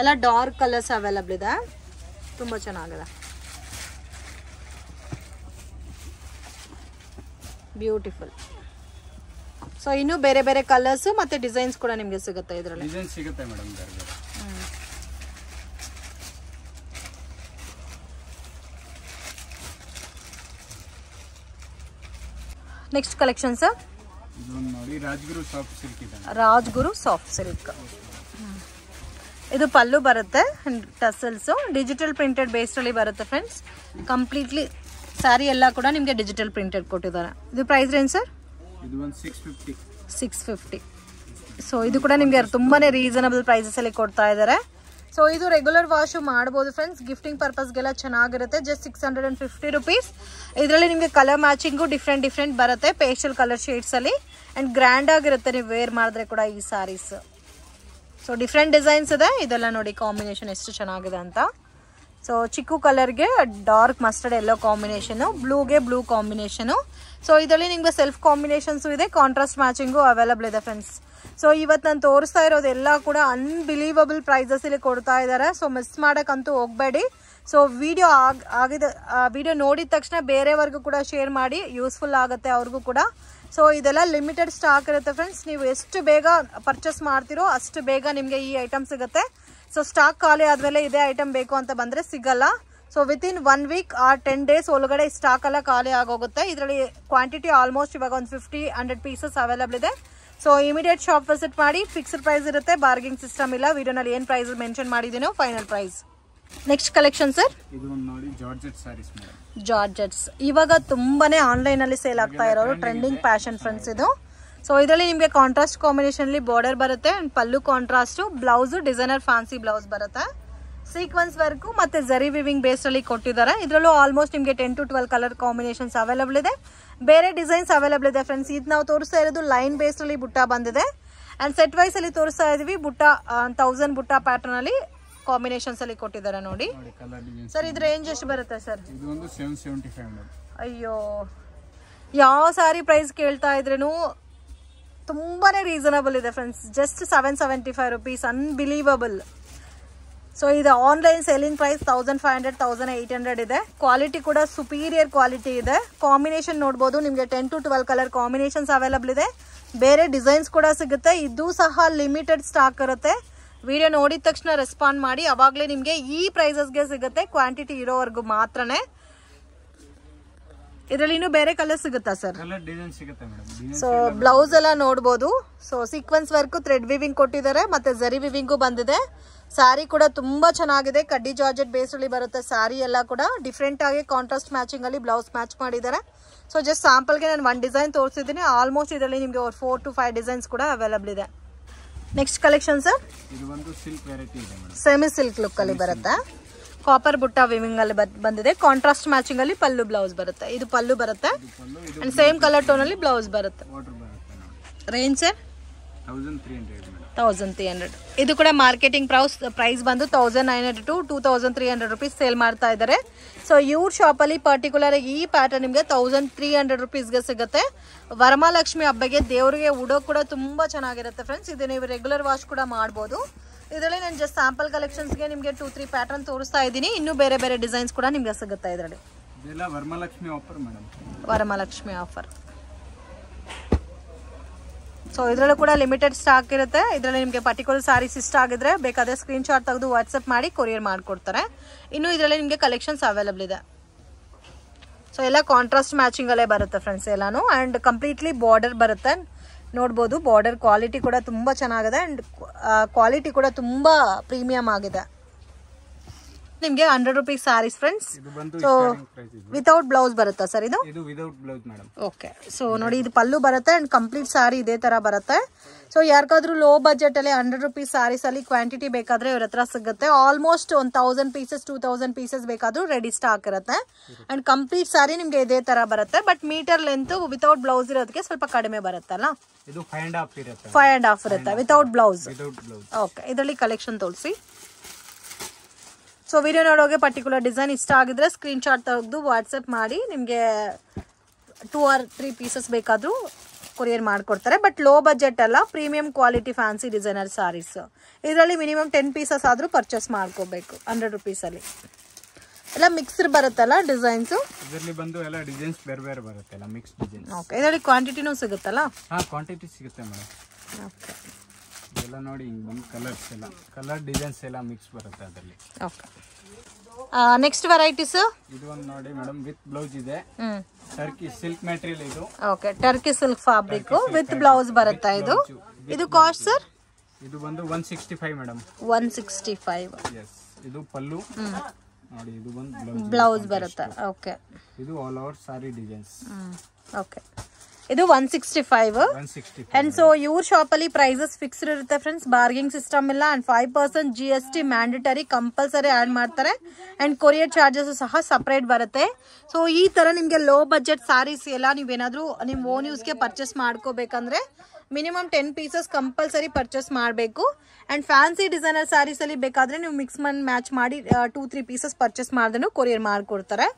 ಎಲ್ಲ ಡಾರ್ಕ್ ಕಲರ್ಸ್ ಅವೈಲಬಲ್ ಇದೆ ತುಂಬ ಚೆನ್ನಾಗಿದೆ ಬ್ಯೂಟಿಫುಲ್ ಸೊ ಇನ್ನೂ ಬೇರೆ ಬೇರೆ ಕಲರ್ಸ್ ಮತ್ತೆ ಡಿಸೈನ್ಸ್ ಕೂಡ ನಿಮಗೆ ಸಿಗುತ್ತೆ ಇದರಲ್ಲಿ ಸಿಗುತ್ತೆ madam next collection sir Rajguru soft silk ಇದು ಪಲ್ಲು ಬರುತ್ತೆ ಟಸಲ್ಸ್ ಡಿಜಿಟಲ್ ಪ್ರಿಂಟೆಡ್ ಅಲ್ಲಿ ಬರುತ್ತೆ ಫ್ರೆಂಡ್ಸ್ ಕಂಪ್ಲೀಟ್ಲಿ ಸ್ಯಾರಿ ಎಲ್ಲ ಕೂಡ ನಿಮಗೆ ಡಿಜಿಟಲ್ ಪ್ರಿಂಟೆಡ್ ಕೊಟ್ಟಿದ್ದಾರೆ ಇದು price range sir six fifty so ಇದು ಕೂಡ ನಿಮಗೆ ತುಂಬಾನೇ ರೀಸನಬಲ್ ಪ್ರೈಸಸ್ ಅಲ್ಲಿ ಕೊಡ್ತಾ ಇದ್ದಾರೆ ಸೊ ಇದು ರೆಗ್ಯುಲರ್ ವಾಶು ಮಾಡ್ಬೋದು ಫ್ರೆಂಡ್ಸ್ ಗಿಫ್ಟಿಂಗ್ ಪರ್ಪಸ್ಗೆಲ್ಲ ಚೆನ್ನಾಗಿರುತ್ತೆ just six hundred and fifty rupees ಇದರಲ್ಲಿ ನಿಮಗೆ ಕಲರ್ ಮ್ಯಾಚಿಂಗು ಡಿಫ್ರೆಂಟ್ ಡಿಫ್ರೆಂಟ್ ಬರುತ್ತೆ ಪೇಸ್ಟಲ್ ಕಲರ್ ಶೇಡ್ಸಲ್ಲಿ ಆ್ಯಂಡ್ ಗ್ರ್ಯಾಂಡ್ ಆಗಿರುತ್ತೆ ನೀವು ವೇರ್ ಮಾಡಿದ್ರೆ ಕೂಡ ಈ ಸ್ಯಾರೀಸ್ ಸೊ ಡಿಫ್ರೆಂಟ್ ಡಿಸೈನ್ಸ್ ಇದೆ ಇದೆಲ್ಲ ನೋಡಿ ಕಾಂಬಿನೇಷನ್ ಎಷ್ಟು ಚೆನ್ನಾಗಿದೆ ಅಂತ ಸೊ ಚಿಕ್ಕು ಕಲರ್ಗೆ ಡಾರ್ಕ್ ಮಸ್ಟರ್ಡ್ ಎಲ್ಲೋ ಕಾಂಬಿನೇಷನು ಬ್ಲೂಗೆ ಬ್ಲೂ ಕಾಂಬಿನೇಷನು ಸೊ ಇದರಲ್ಲಿ ನಿಮಗೆ ಸೆಲ್ಫ್ ಕಾಂಬಿನೇಷನ್ಸು ಇದೆ ಕಾಂಟ್ರಾಸ್ಟ್ ಮ್ಯಾಚಿಂಗು ಅವೈಲಬಲ್ ಇದೆ ಫ್ರೆಂಡ್ಸ್ ಸೊ ಇವತ್ತು ನಾನು ತೋರಿಸ್ತಾ ಇರೋದೆಲ್ಲ ಕೂಡ ಅನ್ಬಿಲೀವಬಲ್ ಪ್ರೈಸಸಲ್ಲಿ ಕೊಡ್ತಾ ಇದ್ದಾರೆ ಸೊ ಮಿಸ್ ಮಾಡೋಕ್ಕಂತೂ ಹೋಗಬೇಡಿ ಸೊ ವಿಡಿಯೋ ಆಗ ಆಗಿದ ವಿಡಿಯೋ ನೋಡಿದ ತಕ್ಷಣ ಬೇರೆಯವ್ರಿಗೂ ಕೂಡ ಶೇರ್ ಮಾಡಿ ಯೂಸ್ಫುಲ್ ಆಗುತ್ತೆ ಅವ್ರಿಗೂ ಕೂಡ ಸೊ ಇದೆಲ್ಲ ಲಿಮಿಟೆಡ್ ಸ್ಟಾಕ್ ಇರುತ್ತೆ ಫ್ರೆಂಡ್ಸ್ ನೀವು ಎಷ್ಟು ಬೇಗ ಪರ್ಚೇಸ್ ಮಾಡ್ತಿರೋ ಅಷ್ಟು ಬೇಗ ನಿಮಗೆ ಈ ಐಟಮ್ ಸಿಗುತ್ತೆ ಸೊ ಸ್ಟಾಕ್ ಖಾಲಿ ಆದಮೇಲೆ ಇದೇ ಐಟಮ್ ಬೇಕು ಅಂತ ಬಂದರೆ ಸಿಗಲ್ಲ ಸೊ ವಿತಿನ್ ಒನ್ ವೀಕ್ ಆ ಟೆನ್ ಡೇಸ್ ಒಳಗಡೆ ಸ್ಟಾಕ್ ಎಲ್ಲ ಖಾಲಿ ಆಗೋಗುತ್ತೆ ಇದರಲ್ಲಿ ಕ್ವಾಂಟಿಟಿ ಆಲ್ಮೋಸ್ಟ್ ಇವಾಗ ಒಂದು ಫಿಫ್ಟಿ ಹಂಡ್ರೆಡ್ ಪೀಸಸ್ ಅವೈಲಬಲ್ ಇದೆ ಸೊ ಇಮಿಡಿಯೇಟ್ ಶಾಪ್ ವಿಸಿಟ್ ಮಾಡಿ ಫಿಕ್ಸ್ಡ್ ಪ್ರೈಸ್ ಇರುತ್ತೆ ಬಾರ್ಗಿಂಗ್ ಸಿಸ್ಟಮ್ ಇಲ್ಲ ವಿಡಿಯೋನಲ್ಲಿ ಏನ್ ಪ್ರೈಸ್ ಮೆನ್ಷನ್ ಮಾಡಿದೀನೋ final price next collection sir georgettes ಇವಾಗ ತುಂಬಾನೇ ಆನ್ಲೈನ್ ಅಲ್ಲಿ ಸೇಲ್ ಆಗ್ತಾ ಇರೋರು ಟ್ರೆಂಡಿಂಗ್ ಫ್ಯಾಷನ್ ಫ್ರೆಂಡ್ಸ್ ಇದು ಸೊ ಇದರಲ್ಲಿ ನಿಮಗೆ ಕಾಂಟ್ರಾಸ್ಟ್ ಕಾಂಬಿನೇಷನ್ ಬಾರ್ಡರ್ ಬರುತ್ತೆ and pallu contrast blouse designer fancy blouse ಬರುತ್ತೆ ಸೀಕ್ವೆನ್ಸ್ ವರ್ಕ್ ಮತ್ತೆ ಜರಿ ವಿವಿಂಗ್ ಬೇಸ್ ಅಲ್ಲಿ ಕೊಟ್ಟಿದ್ದಾರೆ ಇದರಲ್ಲೂ ಆಲ್ಮೋಸ್ಟ್ ನಿಮಗೆ ten to twelve colour combinations available ಇದೆ ಬೇರೆ ಡಿಸೈನ್ಸ್ ಅವೈಲೇಬಲ್ ಇದೆ ಫ್ರೆಂಡ್ಸ್ ಇದು ನಾವು ತೋರಿಸ್ತಾ ಇರೋದು ಲೈನ್ ಅಲ್ಲಿ ಬುಟ್ಟ ಬಂದಿದೆ ಆ್ಯಂಡ್ ಸೆಟ್ ವೈಸಲ್ಲಿ ತೋರಿಸ್ತಾ ಇದ್ವಿ ಬುಟ್ಟ ತೌಸಂಡ್ ಬುಟ್ಟ ಪ್ಯಾಟರ್ನಲ್ಲಿ ಅಲ್ಲಿ ಕೊಟ್ಟಿದ್ದಾರೆ ನೋಡಿ ಸರ್ ಇದು ರೇಂಜ್ ಎಷ್ಟು ಬರುತ್ತೆ ಸರ್ ಅಯ್ಯೋ ಯಾವ ಸಾರಿ ಪ್ರೈಸ್ ಕೇಳ್ತಾ ಇದ್ರೂ ತುಂಬಾ ರೀಸನಬಲ್ ಇದೆ friends just seven seventy five rupees unbelievable so ಇದು online selling price thousand five hundred thousand eight hundred ಇದೆ ಕ್ವಾಲಿಟಿ ಕೂಡ ಸುಪೀರಿಯರ್ ಕ್ವಾಲಿಟಿ ಇದೆ ಕಾಂಬಿನೇಷನ್ ನೋಡ್ಬೋದು ನಿಮಗೆ ten to twelve colour combinations available ಇದೆ ಬೇರೆ ಡಿಸೈನ್ಸ್ ಕೂಡ ಸಿಗುತ್ತೆ ಇದು ಸಹ ಲಿಮಿಟೆಡ್ ಸ್ಟಾಕ್ ಇರುತ್ತೆ ವಿಡಿಯೋ ನೋಡಿದ ತಕ್ಷಣ ರೆಸ್ಪಾಂಡ್ ಮಾಡಿ ಅವಾಗಲೇ ನಿಮಗೆ ಈ ಪ್ರೈಸಸ್ಗೆ ಸಿಗುತ್ತೆ ಕ್ವಾಂಟಿಟಿ ಇರೋವರೆಗೂ ಮಾತ್ರ ಇದರಲ್ಲಿ ಇನ್ನು ಬೇರೆ ಕಲರ್ ಸಿಗುತ್ತಾ ಸರ್ ಸೊ ಬ್ಲೌಸ್ ಎಲ್ಲ ನೋಡ್ಬೋದು so sequence work thread weaving ಕೊಟ್ಟಿದ್ದಾರೆ ಮತ್ತೆ ಜರಿ ವಿವಿಂಗು ಬಂದಿದೆ ಸ್ಯಾರಿ ಕೂಡ ತುಂಬಾ ಚೆನ್ನಾಗಿದೆ ಕಡ್ಡಿ ಜಾರ್ಜೆಟ್ ಬೇಸಲ್ಲಿ ಬರುತ್ತೆ ಸ್ಯಾರಿ ಎಲ್ಲ ಕೂಡ ಡಿಫ್ರೆಂಟ್ ಆಗಿ ಕಾಂಟ್ರಾಸ್ಟ್ ಮ್ಯಾಚಿಂಗ್ ಅಲ್ಲಿ ಬ್ಲೌಸ್ ಮ್ಯಾಚ್ ಮಾಡಿದ್ದಾರೆ ಸೊ ಜಸ್ಟ್ ಗೆ ನಾನು ಒನ್ ಡಿಸೈನ್ ತೋರಿಸಿದ್ದೀನಿ ಆಲ್ಮೋಸ್ಟ್ ಇದರಲ್ಲಿ ನಿಮಗೆ ಫೋರ್ ಟು ಫೈವ್ ಡಿಸೈನ್ಸ್ ಕೂಡ ಅವೈಲಬಲ್ ಇದೆ next collection sir semi silk look ಅಲ್ಲಿ ಬರುತ್ತೆ ಕಾಪರ್ ಬುಟ್ಟ ವಿಮಿಂಗ್ ಅಲ್ಲಿ ಬಂದಿದೆ ಕಾಂಟ್ರಾಸ್ಟ್ ಮ್ಯಾಚಿಂಗ್ ಅಲ್ಲಿ ಪಲ್ಲು ಬ್ಲೌಸ್ ಬರುತ್ತೆ ಇದು ಪಲ್ಲು ಬರುತ್ತೆ ಅಂಡ್ ಸೇಮ್ ಕಲರ್ ಟೋನ್ ಅಲ್ಲಿ ಬ್ಲೌಸ್ ಬರುತ್ತೆ range sir thousand three hundred ಇದು ಕೂಡ ಮಾರ್ಕೆಟಿಂಗ್ ಪ್ರೌಸ್ ಪ್ರೈಸ್ ಬಂದು thousand nine hundred to two thousand three hundred rupees sale ಮಾಡ್ತಾ ಇದ್ದಾರೆ ಸೊ ಇವ್ರ ಶಾಪಲ್ಲಿ ಪರ್ಟಿಕ್ಯುಲರ್ ಆಗಿ ಈ ಪ್ಯಾಟರ್ನ್ ನಿಮಗೆ ತೌಸಂಡ್ ತ್ರೀ ಹಂಡ್ರೆಡ್ ರುಪೀಸ್ಗೆ ಸಿಗುತ್ತೆ ವರಮಹಾಲಕ್ಷ್ಮಿ ಹಬ್ಬಗೆ ದೇವರಿಗೆ ಉಡೋ ಕೂಡ ತುಂಬ ಚೆನ್ನಾಗಿರುತ್ತೆ ಫ್ರೆಂಡ್ಸ್ ಇದು ನೀವು ರೆಗ್ಯುಲರ್ ವಾಶ್ ಕೂಡ ಮಾಡ್ಬೋದು ಇದರಲ್ಲಿ ನಾನು ಜಸ್ಟ್ ಸ್ಯಾಂಪಲ್ ಕಲೆಕ್ಷನ್ಸ್ಗೆ ನಿಮಗೆ ಟೂ ತ್ರೀ ಪ್ಯಾಟರ್ನ್ ತೋರಿಸ್ತಾ ಇದ್ದೀನಿ ಇನ್ನೂ ಬೇರೆ ಬೇರೆ ಡಿಸೈನ್ಸ್ ಕೂಡ ನಿಮಗೆ ಸಿಗುತ್ತೆ ಇದರಲ್ಲಿ Varamahalakshmi offer Varamahalakshmi offer so ಇದರಲ್ಲೂ ಕೂಡ ಲಿಮಿಟೆಡ್ ಸ್ಟಾಕ್ ಇರುತ್ತೆ ಇದರಲ್ಲಿ ನಿಮಗೆ ಪರ್ಟಿಕ್ಯುಲರ್ ಸಾರೀಸ್ ಇಷ್ಟ ಆಗಿದ್ರೆ ಬೇಕಾದ್ರೆ ಸ್ಕ್ರೀನ್ ಶಾಟ್ ತೆಗೆದು ವಾಟ್ಸಪ್ ಮಾಡಿ ಕೊರಿಯರ್ ಮಾಡಿಕೊಡ್ತಾರೆ ಇನ್ನು ಇದರಲ್ಲಿ ನಿಮಗೆ ಕಲೆಕ್ಷನ್ಸ್ ಅವೈಲಬಲ್ ಇದೆ ಸೊ ಎಲ್ಲ ಕಾಂಟ್ರಾಸ್ಟ್ ಮ್ಯಾಚಿಂಗಲ್ಲೇ ಬರುತ್ತೆ ಫ್ರೆಂಡ್ಸ್ ಎಲ್ಲಾನು ಆ್ಯಂಡ್ ಕಂಪ್ಲೀಟ್ಲಿ ಬಾರ್ಡರ್ ಬರುತ್ತೆ ನೋಡ್ಬೋದು ಬಾರ್ಡರ್ ಕ್ವಾಲಿಟಿ ಕೂಡ ತುಂಬ ಚೆನ್ನಾಗಿದೆ ಆ್ಯಂಡ್ ಕ್ವಾಲಿಟಿ ಕೂಡ ತುಂಬ ಪ್ರೀಮಿಯಮ್ ಆಗಿದೆ ನಿಮಗೆ hundred rupees sarees friends so without blouse ಬರುತ್ತಾ ಸರ್ ಇದು ಓಕೆ ಸೊ ನೋಡಿ ಇದು ಪಲ್ಲು ಬರುತ್ತೆ ಅಂಡ್ ಕಂಪ್ಲೀಟ್ ಸಾರಿ ಇದೇ ತರ ಬರುತ್ತೆ ಸೊ ಯಾರಿಗಾದ್ರೂ ಲೋ ಬಜೆಟ್ ಅಲ್ಲಿ ಹಂಡ್ರೆಡ್ ರುಪೀಸ್ ಸ್ಯಾರೀಸ್ ಅಲ್ಲಿ ಕ್ವಾಂಟಿಟಿ ಬೇಕಾದ್ರೆ ಇವ್ರ ಹತ್ರ ಸಿಗುತ್ತೆ ಆಲ್ಮೋಸ್ಟ್ ಒಂದು thousand pieces two thousand pieces ಬೇಕಾದ್ರೂ ರೆಡಿ ಸ್ಟಾಕ್ ಇರುತ್ತೆ ಅಂಡ್ ಕಂಪ್ಲೀಟ್ ಸಾರಿ ನಿಮ್ಗೆ ಇದೇ ತರ ಬರುತ್ತೆ but metre length without blouse ಇರೋದಕ್ಕೆ ಸ್ವಲ್ಪ ಕಡಿಮೆ ಬರುತ್ತಲ್ಲ ಫೈವ್ ಅಂಡ್ ಹಾಫ್ ಇರುತ್ತೆ ವಿತೌಟ್ ಬ್ಲೌಸ್ ಓಕೆ ಇದರಲ್ಲಿ ಕಲೆಕ್ಷನ್ ತೋರಿಸಿ ಸೊ ವಿಡಿಯೋ ನೋಡೋಗೆ ಪರ್ಟಿಕ್ಯುಲರ್ ಡಿಸೈನ್ ಇಷ್ಟ ಆಗಿದ್ರೆ ಸ್ಕ್ರೀನ್ಶಾಟ್ ತೆಗೆದು ವಾಟ್ಸಪ್ ಮಾಡಿ ನಿಮಗೆ ಟೂ ಆರ್ ತ್ರೀ ಪೀಸಸ್ ಬೇಕಾದರೂ ಕೊರಿಯರ್ ಮಾಡಿಕೊಡ್ತಾರೆ ಬಟ್ ಲೋ ಬಜೆಟ್ ಅಲ್ಲ premium quality fancy designer saris ಇದರಲ್ಲಿ ಮಿನಿಮಮ್ ಟೆನ್ ಪೀಸಸ್ ಆದರೂ ಪರ್ಚೇಸ್ ಮಾಡ್ಕೋಬೇಕು ಹಂಡ್ರೆಡ್ ರುಪೀಸಲ್ಲಿ ಎಲ್ಲ ಮಿಕ್ಸ್ ಬರುತ್ತಲ್ಲ ಡಿಸೈನ್ಸ್ ಇದರಲ್ಲಿ ಬಂದು ಎಲ್ಲ ಡಿಸೈನ್ಸ್ ಬೇರೆ ಬೇರೆ ಬರುತ್ತೆ ಮಿಕ್ಸ್ ಓಕೆ ಇದರಲ್ಲಿ ಕ್ವಾಂಟಿಟಿನೂ ಸಿಗುತ್ತಲ್ಲ ಹಾಂ ಕ್ವಾಂಟಿಟಿ ಸಿಗುತ್ತೆ ಮೇಡಮ್ ಓಕೆ ಎಲ್ಲ ನೋಡಿ ಹಿಂಗೆ ಬಂದು ಕಲರ್ಸ್ ಎಲ್ಲ ಕಲರ್ ಡಿಸೈನ್ಸ್ ಎಲ್ಲ ಮಿಕ್ಸ್ ಬರುತ್ತೆ ಅದರಲ್ಲಿ ಓಕೆ ನೆಕ್ಸ್ಟ್ ವೆರೈಟೀಸ್ ಇದು ಒಂದು ನೋಡಿ ಮೇಡಮ್ ವಿತ್ ಬ್ಲೌಸ್ ಇದೆ ಟರ್ಕಿ ಸಿಲ್ಕ್ ಮೆಟೀರಿಯಲ್ ಇದು okay Turkey silk fabric with blouse ಬರುತ್ತೆ ಇದು ಇದು ಕಾಸ್ಟ್ ಸರ್ ಇದು ಬಂದು one sixty five madam one sixty five yes ಇದು ಪಲ್ಲು ನೋಡಿ ಇದು ಬಂದು ಬ್ಲೌಸ್ ಬರುತ್ತೆ ಓಕೆ ಇದು all over sari designs okay ಇದು one sixty five and so ಇವ್ರ ಶಾಪ್ ಅಲ್ಲಿ ಪ್ರೈಸಸ್ ಫಿಕ್ಸ್ ಇರುತ್ತೆ ಫ್ರೆಂಡ್ಸ್ ಬಾರ್ಗಿಂಗ್ ಸಿಸ್ಟಮ್ ಇಲ್ಲ and five percent G S T mandatory compulsory add ಮಾಡ್ತಾರೆ ಅಂಡ್ ಕೊರಿಯರ್ ಚಾರ್ಜಸ್ ಸಹ ಸಪ್ರೇಟ್ ಬರುತ್ತೆ ಸೊ ಈ ತರ ನಿಮಗೆ ಲೋ ಬಜೆಟ್ ಸಾರೀಸ್ ಎಲ್ಲ ನೀವೇನಾದ್ರೂ ನಿಮ್ ಓನ್ ಯೂಸ್ಗೆ ಪರ್ಚೇಸ್ ಮಾಡ್ಕೋಬೇಕಂದ್ರೆ minimum ten pieces compulsory purchase ಮಾಡಬೇಕು ಅಂಡ್ ಫ್ಯಾನ್ಸಿ ಡಿಸೈನರ್ ಅಲ್ಲಿ ಬೇಕಾದ್ರೆ ನೀವು ಮಿಕ್ಸ್ ಮನ್ ಮ್ಯಾಚ್ ಮಾಡಿ ಟೂ ತ್ರೀ ಪೀಸಸ್ ಪರ್ಚೇಸ್ ಮಾಡಿದ್ರು ಕೊರಿಯರ್ ಮಾಡಿಕೊಡ್ತಾರೆ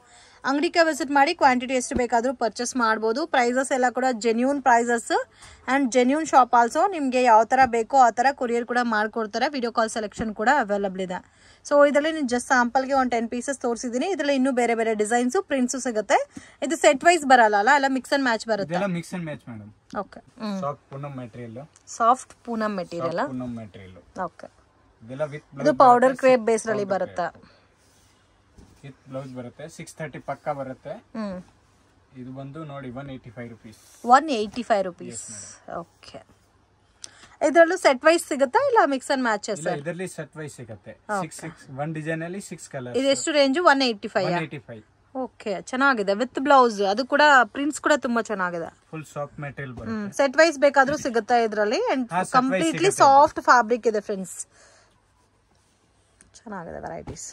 ಅಂಗಡಿಗೆ ವಿಸಿಟ್ ಮಾಡಿ ಕ್ವಾಂಟಿಟಿ ಎಷ್ಟು ಬೇಕಾದರೂ ಪರ್ಚೇಸ್ ಮಾಡ್ಬೋದು ಪ್ರೈಸಸ್ ಎಲ್ಲ ಕೂಡ genuine prices and genuine shop also ನಿಮಗೆ ಯಾವ ಥರ ಬೇಕೋ ಆ ಥರ ಕೊರಿಯರ್ ಕೂಡ ಮಾಡಿಕೊಡ್ತಾರೆ ವಿಡಿಯೋ ಕಾಲ್ ಸೆಲೆಕ್ಷನ್ ಕೂಡ ಅವೈಲಬಲ್ ಇದೆ ಸೊ ಇದರಲ್ಲಿ ನೀವು ಜಸ್ಟ್ ಸ್ಯಾಂಪಲ್ಗೆ ಒಂದು ಟೆನ್ ಪೀಸಸ್ ತೋರಿಸಿದ್ದೀನಿ ಇದರಲ್ಲಿ ಇನ್ನೂ ಬೇರೆ ಬೇರೆ ಡಿಸೈನ್ಸು ಪ್ರಿಂಟ್ಸು ಸಿಗುತ್ತೆ ಇದು ಸೆಟ್ ವೈಸ್ ಬರಲ್ಲ ಅಲ್ಲ ಎಲ್ಲ ಮಿಕ್ಸ್ ಆ್ಯಂಡ್ ಮ್ಯಾಚ್ ಬರುತ್ತೆ mix and match madam okay soft Poonam material soft Poonam material Poonam material okay ಇದು ಪೌಡರ್ ಕ್ರೇಪ್ ಬೇಸ್ರಲ್ಲಿ ಬರುತ್ತಾ ವಿತ್ ಬ್ಲೌಸ್ ಬರುತ್ತೆ ಸಿಕ್ಸ್ ತರ್ಟಿ ಪಕ್ಕ ಬರುತ್ತೆ ಇದು ಬಂದು ನೋಡಿ one eighty five rupees one eighty five rupees okay ಇದರಲ್ಲೂ ಸೆಟ್ ವೈಸ್ ಸಿಗುತ್ತಾ ಇಲ್ಲ ಮಿಕ್ಸ್ ಅಂಡ್ ಮ್ಯಾಚಸ್ ಇದರಲ್ಲಿ ಸೆಟ್ ವೈಸ್ ಸಿಗುತ್ತೆ ಸಿಕ್ಸ್ ಸಿಕ್ಸ್ ಒನ್ ಡಿಸೈನ್ ಅಲ್ಲಿ ಸಿಕ್ಸ್ ಕಲರ್ ಇದು ಎಷ್ಟು range one eighty five eighty five okay ಚೆನ್ನಾಗಿದೆ ವಿತ್ ಬ್ಲೌಸ್ ಅದು ಕೂಡ ಪ್ರಿಂಟ್ಸ್ ಕೂಡ ತುಂಬಾ ಚೆನ್ನಾಗಿದೆ ಫುಲ್ ಸಾಫ್ಟ್ ಮೆಟೀರಿಯಲ್ ಬರುತ್ತೆ ಸೆಟ್ ವೈಸ್ ಬೇಕಾದ್ರೂ ಸಿಗುತ್ತಾ ಇದರಲ್ಲಿ ಅಂಡ್ ಕಂಪ್ಲೀಟ್ಲಿ ಸಾಫ್ಟ್ ಫ್ಯಾಬ್ರಿಕ್ ಇದೆ ಫ್ರೆಂಡ್ಸ್ ಚೆನ್ನಾಗಿದೆ ವೆರೈಟೀಸ್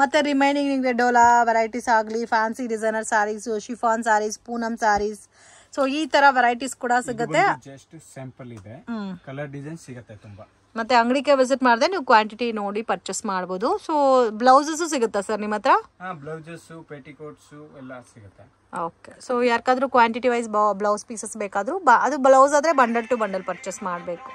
ಮತ್ತೆ ರಿಮೈನಿಂಗ್ ನಿಮಗೆ ಡೋಲಾ ವೆರೈಟೀಸ್ ಆಗಲಿ fancy designer saris chiffon saris Poonam saris so ಈ ತರ ವೆರೈಟೀಸ್ ಕೂಡ ಸಿಗುತ್ತೆ ಮತ್ತೆ ಅಂಗಡಿಗೆ ವಿಸಿಟ್ ಮಾಡಿದ್ರೆ ನೀವು ಕ್ವಾಂಟಿಟಿ ನೋಡಿ ಪರ್ಚೇಸ್ ಮಾಡಬಹುದು ಸೊ ಬ್ಲೌಸಸ್ ಸಿಗುತ್ತಾ ಸರ್ ನಿಮ್ಮ ಹತ್ರ ಬ್ಲೌಸಸ್ ಎಲ್ಲ ಸಿಗುತ್ತೆ ಓಕೆ ಸೊ ಯಾರಿಗಾದ್ರೂ ಕ್ವಾಂಟಿಟಿ ವೈಸ್ ಬ್ಲೌಸ್ ಪೀಸಸ್ ಬೇಕಾದ್ರೂ ಅದು ಬ್ಲೌಸ್ ಆದ್ರೆ ಬಂಡಲ್ ಟು ಬಂಡಲ್ ಪರ್ಚೇಸ್ ಮಾಡಬೇಕು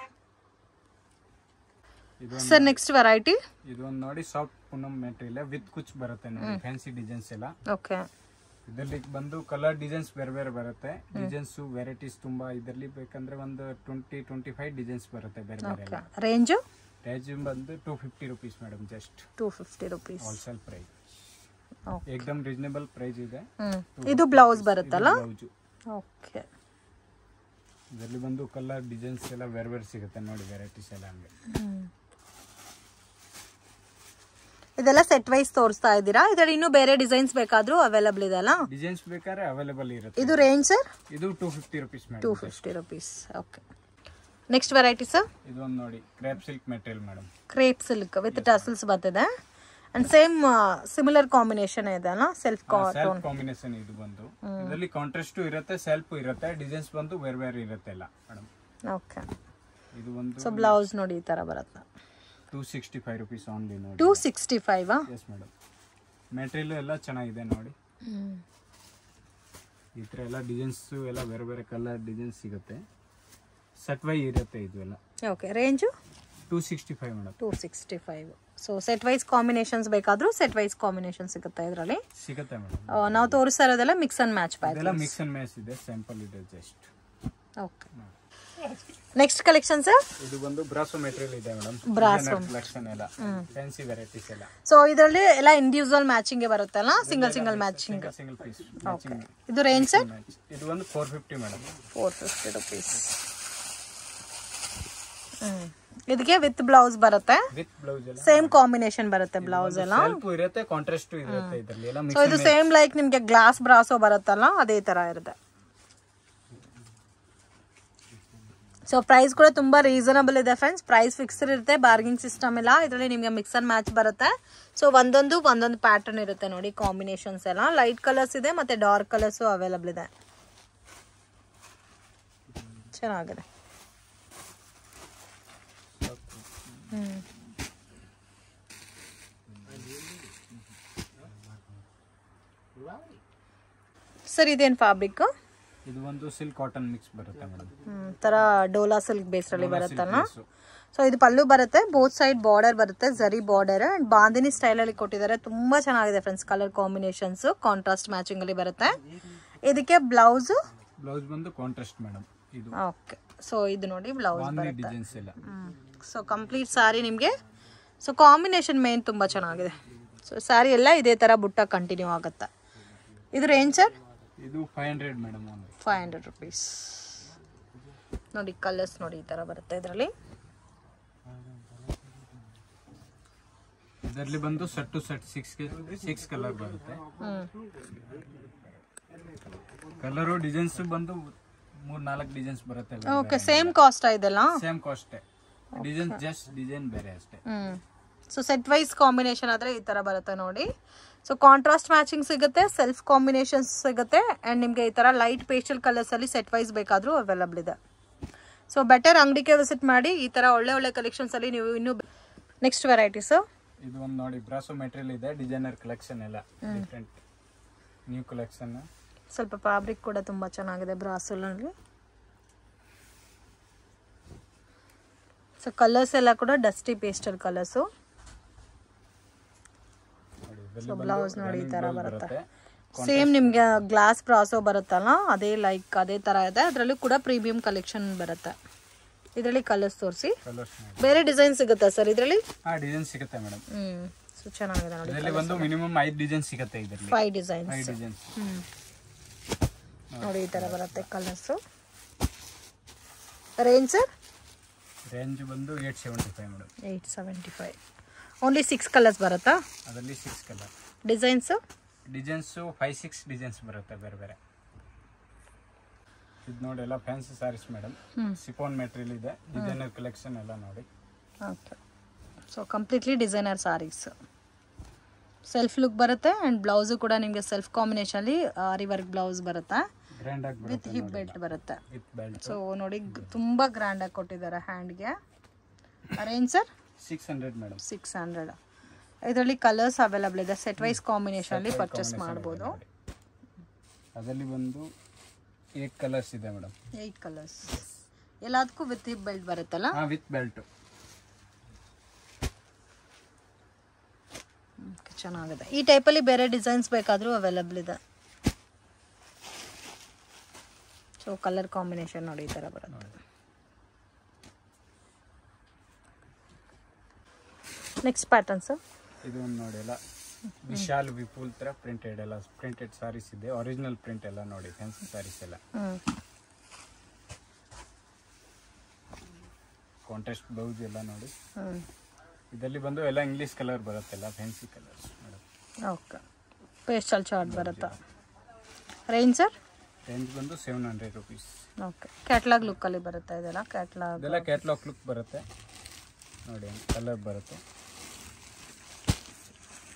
ಸರ್ ನೆಕ್ಸ್ಟ್ ವೆರೈಟಿ ಇದೊಂದು ನೋಡಿ ಸಾಫ್ಟ್ ಪುನಮ್ ಮೆಟೀರಿಯಲ್ ವಿತ್ ಕುಚ್ ಬರುತ್ತೆ ನೋಡಿ ಫ್ಯಾನ್ಸಿ ಡಿಸೈನ್ಸ್ ಎಲ್ಲ ಓಕೆ ಇದರಲ್ಲಿ ಬಂದು ಕಲರ್ ಡಿಸೈನ್ಸ್ ಬೇರೆ ಬೇರೆ ಬರುತ್ತೆ ಡಿಸೈನ್ಸ್ ವೆರೈಟೀಸ್ ತುಂಬಾ ಇದರಲ್ಲಿ ಬೇಕಂದ್ರೆ ಒಂದು ಟ್ವೆಂಟಿ ಟ್ವೆಂಟಿ ಫೈವ್ ಡಿಸೈನ್ಸ್ ಬರುತ್ತೆ ಬೇರೆ ಬೇರೆ ರೇಂಜ್ ರೇಂಜ್ ಬಂದು two fifty rupees madam just two fifty rupees wholesale price ಏಕದಮ್ ರೀಸನೇಬಲ್ ಪ್ರೈಸ್ ಇದೆ ಇದು ಬ್ಲೌಸ್ ಬರುತ್ತಲ್ಲ ಓಕೆ ಇದರಲ್ಲಿ ಬಂದು ಕಲರ್ ಡಿಸೈನ್ಸ್ ಎಲ್ಲ ಬೇರೆ ಬೇರೆ ಸಿಗುತ್ತೆ ನೋಡಿ ವೆರೈಟೀಸ್ ಎಲ್ಲ ಹಂಗೆ ಇದೆಲ್ಲ ಸೆಟ್ ವೈಸ್ ತೋರಿಸ್ತಾ ಇದೀರಾ ಇದ್ರಲ್ಲಿ ಇನ್ನು ಬೇರೆ ಡಿಸೈನ್ಸ್ ಬೇಕಾದ್ರೂ ಅವೈಲಬಲ್ ಇದೆ ಅಲ್ಲ ಡಿಸೈನ್ಸ್ ಬೇಕಾದ್ರೆ ಅವೈಲಬಲ್ ಇರುತ್ತೆ ಇದು ರೇಂಜ್ ಸರ್ ಇದು two fifty rupees two fifty okay next variety sir ಇದು ಒಂದು ನೋಡಿ crepe silk material madam crepe silk with tassels ಬರ್ತಿದೆ ಅಂಡ್ ಸೇಮ್ ಸಿಮಿಲರ್ ಕಾಂಬಿನೇಷನ್ ಇದೆ ಅಲ್ಲ ಸೆಲ್ಫ್ ಕಾಂಬಿನೇಷನ್ ಇದು ಬಂದು ಇದರಲ್ಲಿ ಕಾಂಟ್ರಾಸ್ಟ್ ಇರುತ್ತೆ ಸೆಲ್ಫ್ ಇರುತ್ತೆ ಡಿಸೈನ್ಸ್ ಬಂದು ಬೇರೆ ಬೇರೆ ಇರುತ್ತೆ ಎಲ್ಲ ಮೇಡಮ್ ಓಕೆ ಇದು ಒಂದು ಸೊ ಬ್ಲೌಸ್ ನೋಡಿ ಈ ತರ ಬರುತ್ತೆ ಟೂ ಸಿಕ್ಸ್ಟಿ ಫೈವ್ ರುಪೀಸ್ ನೋಡಿ ಸಿಕ್ಸ್ಟಿ ಫೈವಾ ಎಸ್ ಮೇಡಮ್ ಮೆಟೀರಿಯಲ್ ಎಲ್ಲ ಚೆನ್ನಾಗಿದೆ ನೋಡಿ ಈ ಥರ ಎಲ್ಲ ಡಿಸೈನ್ಸು ಎಲ್ಲ ಬೇರೆ ಬೇರೆ ಕಲರ್ ಡಿಸೈನ್ಸ್ ಸಿಗುತ್ತೆ ಸೆಟ್ ವೈ ಇರುತ್ತೆ ಇದು ಎಲ್ಲ okay range 265 sixty five madam two sixty five so set wise combinations ಬೇಕಾದರೂ ಸೆಟ್ ವೈಸ್ ಕಾಂಬಿನೇಷನ್ ಸಿಗುತ್ತೆ ಇದರಲ್ಲಿ ಸಿಗುತ್ತೆ ಮೇಡಮ್ uh, ನಾವು ತೋರಿಸ್ತಾ ಇರೋದೆಲ್ಲ mix and match pack mix and match ಇದೆ ಸ್ಯಾಂಪಲ್ ಇದೆ just okay next collection sir ಇದು ಬಂದು ಬ್ರಾಸೋ ಮೆಟೀರಿಯಲ್ ಇದೆ ಮೇಡಮ್ ಬ್ರಾಸೋ ಕಲೆಕ್ಷನ್ ಎಲ್ಲ ಫ್ಯಾನ್ಸಿ ವೆರೈಟೀಸ್ ಎಲ್ಲ ಸೋ ಇದರಲ್ಲಿ ಎಲ್ಲ ಇಂಡಿವಿಜುವಲ್ ಮ್ಯಾಚಿಂಗ್ ಬರುತ್ತೆ ಅಲ್ಲ single single matching single piece okay ಇದು ರೇಂಜ್ ಸರ್ ಇದು ಒಂದು 450 ಮೇಡಮ್ 450 ರೂಪೀಸ್ ಇದಕ್ಕೆ ವಿತ್ ಬ್ಲೌಸ್ ಬರುತ್ತೆ ಸೇಮ್ ಕಾಂಬಿನೇಷನ್ ಬರುತ್ತೆ ಬ್ಲೌಸ್ ಎಲ್ಲ ಇರುತ್ತೆ ಕಾಂಟ್ರಾಸ್ಟ್ ಇರುತ್ತೆ ಇದರಲ್ಲಿ ಎಲ್ಲ ಸೋ ಇದು ಸೇಮ್ ಲೈಕ್ ನಿಮಗೆ ಗ್ಲಾಸ್ ಬ್ರಾಸೋ ಬರುತ್ತಲ್ಲ ಅದೇ ತರ ಇರುತ್ತೆ ಸೊ ಪ್ರೈಸ್ ಕೂಡ ತುಂಬಾ ರೀಸನಬಲ್ ಇದೆ ಫ್ರೆಂಡ್ಸ್ ಪ್ರೈಸ್ ಫಿಕ್ಸ್ಡ್ ಇರುತ್ತೆ ಬಾರ್ಗಿಂಗ್ ಸಿಸ್ಟಮ್ ಇಲ್ಲ ಇದರಲ್ಲಿ ನಿಮಗೆ ಮಿಕ್ಸ್ ಅಂಡ್ ಮ್ಯಾಚ್ ಬರುತ್ತೆ ಸೊ ಒಂದೊಂದು ಒಂದೊಂದು ಪ್ಯಾಟರ್ನ್ ಇರುತ್ತೆ ನೋಡಿ ಕಾಂಬಿನೇಷನ್ಸ್ ಎಲ್ಲ ಲೈಟ್ ಕಲರ್ಸ್ ಇದೆ ಮತ್ತೆ ಡಾರ್ಕ್ ಕಲರ್ಸು ಅವೈಲಬಲ್ ಇದೆ ಚೆನ್ನಾಗಿದೆ ಸರ್ ಇದೇನು ಫ್ಯಾಬ್ರಿಕ್ಕು ಇದು ಒಂದು ಸಿಲ್ಕ್ ಕಾಟನ್ ಮಿಕ್ಸ್ ಬರುತ್ತೆ ಮೇಡಮ್ ತರ ಡೋಲಾ ಸಿಲ್ಕ್ ಬೇಸ್ ಅಲ್ಲಿ ಬರುತ್ತಲ್ಲ ಸೊ ಇದು ಪಲ್ಲು ಬರುತ್ತೆ ಬೋತ್ ಸೈಡ್ ಬಾರ್ಡರ್ ಬರುತ್ತೆ ಝರಿ ಬಾರ್ಡರ್ ಅಂಡ್ ಬಾಂದಿನಿ ಸ್ಟೈಲ್ ಅಲ್ಲಿ ಕೊಟ್ಟಿದ್ದಾರೆ ತುಂಬಾ ಚೆನ್ನಾಗಿದೆ friends colour combinations contrast matching ಅಲ್ಲಿ ಬರುತ್ತೆ ಇದಕ್ಕೆ ಬ್ಲೌಸ್ ಬ್ಲೌಸ್ ಬಂದು ಕಾಂಟ್ರಾಸ್ಟ್ ಮೇಡಮ್ ಓಕೆ ಸೊ ಇದು ನೋಡಿ blouse designs so complete sari ನಿಮಗೆ ಸೊ ಕಾಂಬಿನೇಷನ್ ಮೇನ್ ತುಂಬಾ ಚೆನ್ನಾಗಿದೆ ಸೊ ಸಾರಿ ಎಲ್ಲ ಇದೇ ತರ ಬುಟ್ಟ ಕಂಟಿನ್ಯೂ ಆಗುತ್ತೆ ಇದು ರೇಂಜ್ ಸರ್ ಇದು five hundred madam five hundred rupees ನೋಡಿ ಕಲರ್ಸ್ ನೋಡಿ ಈ ಥರ ಬರುತ್ತೆ ಇದರಲ್ಲಿ ಇದರಲ್ಲಿ ಬಂದು set to set six six colour ಬರುತ್ತೆ ಕಲರು ಡಿಸೈನ್ಸ್ ಬಂದು ಮೂರ್ ನಾಲ್ಕು ಡಿಸೈನ್ಸ್ ಬರುತ್ತೆ ಓಕೆ ಸೇಮ್ ಕಾಸ್ಟ್ ಇದೆಲ್ಲ same cost design just design ಬೇರೆ ಅಷ್ಟೇ ಸೊ ಸೆಟ್ ವೈಸ್ ಕಾಂಬಿನೇಷನ್ ಆದರೆ ಈ ಥರ ಬರುತ್ತೆ ನೋಡಿ ಸೊ ಕಾಂಟ್ರಾಸ್ಟ್ ಮ್ಯಾಚಿಂಗ್ ಸಿಗುತ್ತೆ ಸೆಲ್ಫ್ ಕಾಂಬಿನೇಷನ್ಸ್ ಸಿಗುತ್ತೆ ಆ್ಯಂಡ್ ನಿಮಗೆ ಈ ಥರ ಲೈಟ್ ಪೇಸ್ಟಲ್ ಕಲರ್ಸಲ್ಲಿ ಸೆಟ್ ವೈಸ್ ಬೇಕಾದರೂ ಅವೈಲಬಲ್ ಇದೆ ಸೊ ಬೆಟರ್ ಅಂಗಡಿಗೆ ವಿಸಿಟ್ ಮಾಡಿ ಈ ಥರ ಒಳ್ಳೆ ಒಳ್ಳೆ ಕಲೆಕ್ಷನ್ಸಲ್ಲಿ ನೀವು ಇನ್ನೂ ನೆಕ್ಸ್ಟ್ ವೆರೈಟಿ ಸರ್ ಇದು ಒಂದು ನೋಡಿ ಬ್ರಾಸೋ ಮೆಟೀರಿಯಲ್ ಇದೆ ಡಿಸೈನರ್ ಕಲೆಕ್ಷನ್ ಎಲ್ಲ ಡಿಫ್ರೆಂಟ್ ನ್ಯೂ ಕಲೆಕ್ಷನ್ ಸ್ವಲ್ಪ ಫ್ಯಾಬ್ರಿಕ್ ಕೂಡ ತುಂಬ ಚೆನ್ನಾಗಿದೆ ಬ್ರಾಸೋಲಲ್ಲಿ ಸೊ ಕಲರ್ಸ್ ಎಲ್ಲ ಕೂಡ ಡಸ್ಟಿ ಪೇಸ್ಟಲ್ ಕಲರ್ಸು ಟೈಪಲ್ಲಿ ಬ್ಲೌಸ್ ನೋಡಿ ಈ ತರ ಬರುತ್ತೆ ಸೇಮ್ ನಿಮಗೆ ಗ್ಲಾಸ್ ಪ್ರಾಸೋ ಬರುತ್ತಲ್ಲ ಅದೇ ಲೈಕ್ ಅದೇ ತರ ಇದೆ ಅದರಲ್ಲೂ ಕೂಡ ಪ್ರೀಮಿಯಂ ಕಲೆಕ್ಷನ್ ಬರುತ್ತೆ ಇದರಲ್ಲಿ ಕಲರ್ಸ್ ತೋರಿಸಿ ಬೇರೆ ಡಿಸೈನ್ ಸಿಗುತ್ತಾ ಸರ್ ಇದರಲ್ಲಿ ಹಾ ಡಿಸೈನ್ ಸಿಗುತ್ತೆ ಮೇಡಮ್ ಹ್ಮ್ ಸೊ ಚೆನ್ನಾಗಿದೆ ನೋಡಿ ಇದರಲ್ಲಿ ಒಂದು ಮಿನಿಮಮ್ 5 ಡಿಸೈನ್ ಸಿಗುತ್ತೆ ಇದರಲ್ಲಿ 5 ಡಿಸೈನ್ 5 ಡಿಸೈನ್ ನೋಡಿ ಈ ತರ ಬರುತ್ತೆ ಕಲರ್ಸ್ ರೇಂಜ್ ಸರ್ ರೇಂಜ್ ಬಂದು 875 ಮೇಡಮ್ 875 ಓನ್ಲಿ ಸಿಕ್ಸ್ ಕಲರ್ಸ್ ಬರುತ್ತಾ ಅದರಲ್ಲಿ six colour designs designs five six designs ಬರುತ್ತೆ ಬೇರೆ ಬೇರೆ ಇದು ನೋಡಿ ಎಲ್ಲ fancy saris madam chiffon material ಇದೆ ಡಿಸೈನರ್ ಕಲೆಕ್ಷನ್ ಎಲ್ಲ ನೋಡಿ okay so completely designer saris self look ಬರುತ್ತೆ ಆ್ಯಂಡ್ ಬ್ಲೌಸು ಕೂಡ ನಿಮಗೆ ಸೆಲ್ಫ್ ಕಾಂಬಿನೇಷನಲ್ಲಿ ಆರಿ ವರ್ಕ್ ಬ್ಲೌಸ್ ಬರುತ್ತೆ ವಿತ್ ಹಿಪ್ ಬೆಲ್ಟ್ ಬರುತ್ತೆ ಸೊ ನೋಡಿ ತುಂಬ ಗ್ರ್ಯಾಂಡಾಗಿ ಕೊಟ್ಟಿದ್ದಾರೆ ಹ್ಯಾಂಡ್ಗೆ arrange sir six hundred madam six hundred ಇದರಲ್ಲಿ ಕಲರ್ಸ್ ಅವೈಲಬಲ್ ಇದೆ ಸೆಟ್ ವೈಸ್ ಕಾಂಬಿನೇಷನಲ್ಲಿ ಪರ್ಚೇಸ್ ಮಾಡ್ಬೋದು ಅದರಲ್ಲಿ ಬಂದು ಏಟ್ ಕಲರ್ಸ್ ಇದೆ ಮೇಡಮ್ ಏಟ್ ಕಲರ್ಸ್ ಎಲ್ಲದಕ್ಕೂ ವಿತ್ ಬೆಲ್ಟ್ ಬರುತ್ತಲ್ಲ ವಿತ್ ಬೆಲ್ಟು ಚೆನ್ನಾಗಿದೆ ಈ ಟೈಪಲ್ಲಿ ಬೇರೆ ಡಿಸೈನ್ಸ್ ಬೇಕಾದರೂ ಅವೈಲಬಲ್ ಇದೆ ಸೊ ಕಲರ್ ಕಾಂಬಿನೇಷನ್ ನೋಡಿ ಈ ಥರ ಬರುತ್ತೆ ನೆಕ್ಸ್ಟ್ ಪ್ಯಾಟರ್ನ್ ಸರ್ ಇದು ಒಂದು ಎಲ್ಲ ವಿಶಾಲ್ ವಿಪುಲ್ ತರ ಪ್ರಿಂಟೆಡ್ ಎಲ್ಲ ಪ್ರಿಂಟೆಡ್ ಸಾರೀಸ್ ಇದೆ ಒರಿಜಿನಲ್ ಪ್ರಿಂಟ್ ಎಲ್ಲ ನೋಡಿ ಫ್ಯಾನ್ಸಿ ಸಾರೀಸ್ ಎಲ್ಲ ಕಾಂಟ್ರಾಸ್ಟ್ ಬ್ಲೌಸ್ ಎಲ್ಲ ನೋಡಿ ಇದರಲ್ಲಿ ಬಂದು ಎಲ್ಲ ಇಂಗ್ಲಿಷ್ ಕಲರ್ ಬರುತ್ತೆ ಎಲ್ಲ fancy colours okay pastel chart ಬರುತ್ತಾ ರೇಂಜ್ ಸರ್ ರೇಂಜ್ ಬಂದು seven hundred rupees okay catalogue ಲುಕ್ಕಲ್ಲಿ ಬರುತ್ತಾ ಇದೆಲ್ಲ ಕ್ಯಾಟ್ಲಾಗ್ ಇದೆಲ್ಲ ಕ್ಯಾಟ್ಲಾಗ್ ಲುಕ್ ಬರುತ್ತೆ ನೋಡಿ ಕಲರ್ ಬರುತ್ತೆ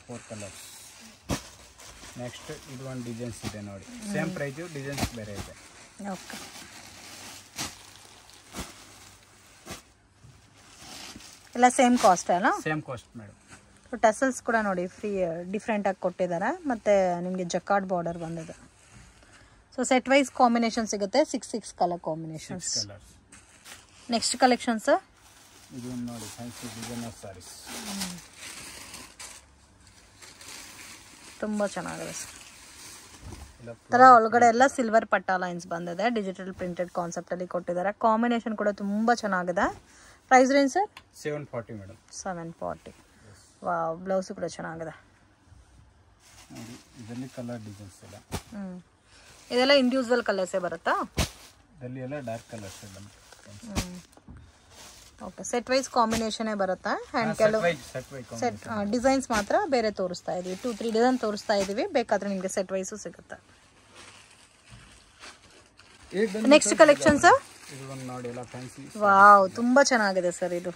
ಫೋರ್ ಕಲರ್ಸ್ ನೆಕ್ಸ್ಟ್ ಇದು ಒಂದು ಡಿಸೈನ್ಸ್ ಇದೆ ನೋಡಿ ಸೇಮ್ ಪ್ರೈಸು ಡಿಸೈನ್ಸ್ ಬೇರೆ ಇದೆ ಓಕೆ ಎಲ್ಲ ಸೇಮ್ ಕಾಸ್ಟ್ ಅಲ್ಲ ಸೇಮ್ ಕಾಸ್ಟ್ ಮೇಡಮ್ ಟಸಲ್ಸ್ ಕೂಡ ನೋಡಿ ಫ್ರೀ uh, ಆಗಿ ಕೊಟ್ಟಿದ್ದಾರೆ ಮತ್ತೆ ನಿಮಗೆ ಜಕಾರ್ಡ್ ಬಾರ್ಡರ್ ಬಂದಿದೆ ಸೊ ಸೆಟ್ ವೈಸ್ ಕಾಂಬಿನೇಷನ್ ಸಿಗುತ್ತೆ six six colour combinations next collection sir ಇದು ನೋಡಿ ಫ್ಯಾನ್ಸಿ ಡಿಸೈನರ್ ಸಾರೀಸ್ ತುಂಬಾ ಚೆನ್ನಾಗಿದೆ ತರ ಥರ ಒಳಗಡೆ ಎಲ್ಲ ಸಿಲ್ವರ್ ಪಟ್ಟ ಲೈನ್ಸ್ ಬಂದಿದೆ ಡಿಜಿಟಲ್ ಪ್ರಿಂಟೆಡ್ ಅಲ್ಲಿ ಕೊಟ್ಟಿದ್ದಾರೆ ಕಾಂಬಿನೇಷನ್ ಕೂಡ ತುಂಬಾ ಚೆನ್ನಾಗಿದೆ price range sir seven forty madam seven forty blouse ಕೂಡ ಚೆನ್ನಾಗಿದೆ ಹ್ಞೂ ಇದೆಲ್ಲ ಇಂಡಿವಿಜುವಲ್ ಕಲರ್ಸೇ ಬರುತ್ತಾ dark colours hmm okay set wise combination ಬರುತ್ತಾ ಹ್ಯಾಂಡ್ ಕೆಲವು ಸೆಟ್ ಡಿಸೈನ್ಸ್ ಮಾತ್ರ ಬೇರೆ ತೋರಿಸ್ತಾ ಇದೀವಿ ಟೂ ತ್ರೀ ಡಿಸೈನ್ ತೋರಿಸ್ತಾ ಇದೀವಿ ಬೇಕಾದ್ರೆ ನಿಮಗೆ ಸೆಟ್ ವೈಸು ಸಿಗುತ್ತೆ ನೆಕ್ಸ್ಟ್ ಕಲೆಕ್ಷನ್ ಸರ್ ವಾವ್ ತುಂಬಾ ಚೆನ್ನಾಗಿದೆ ಸರ್ ಇದು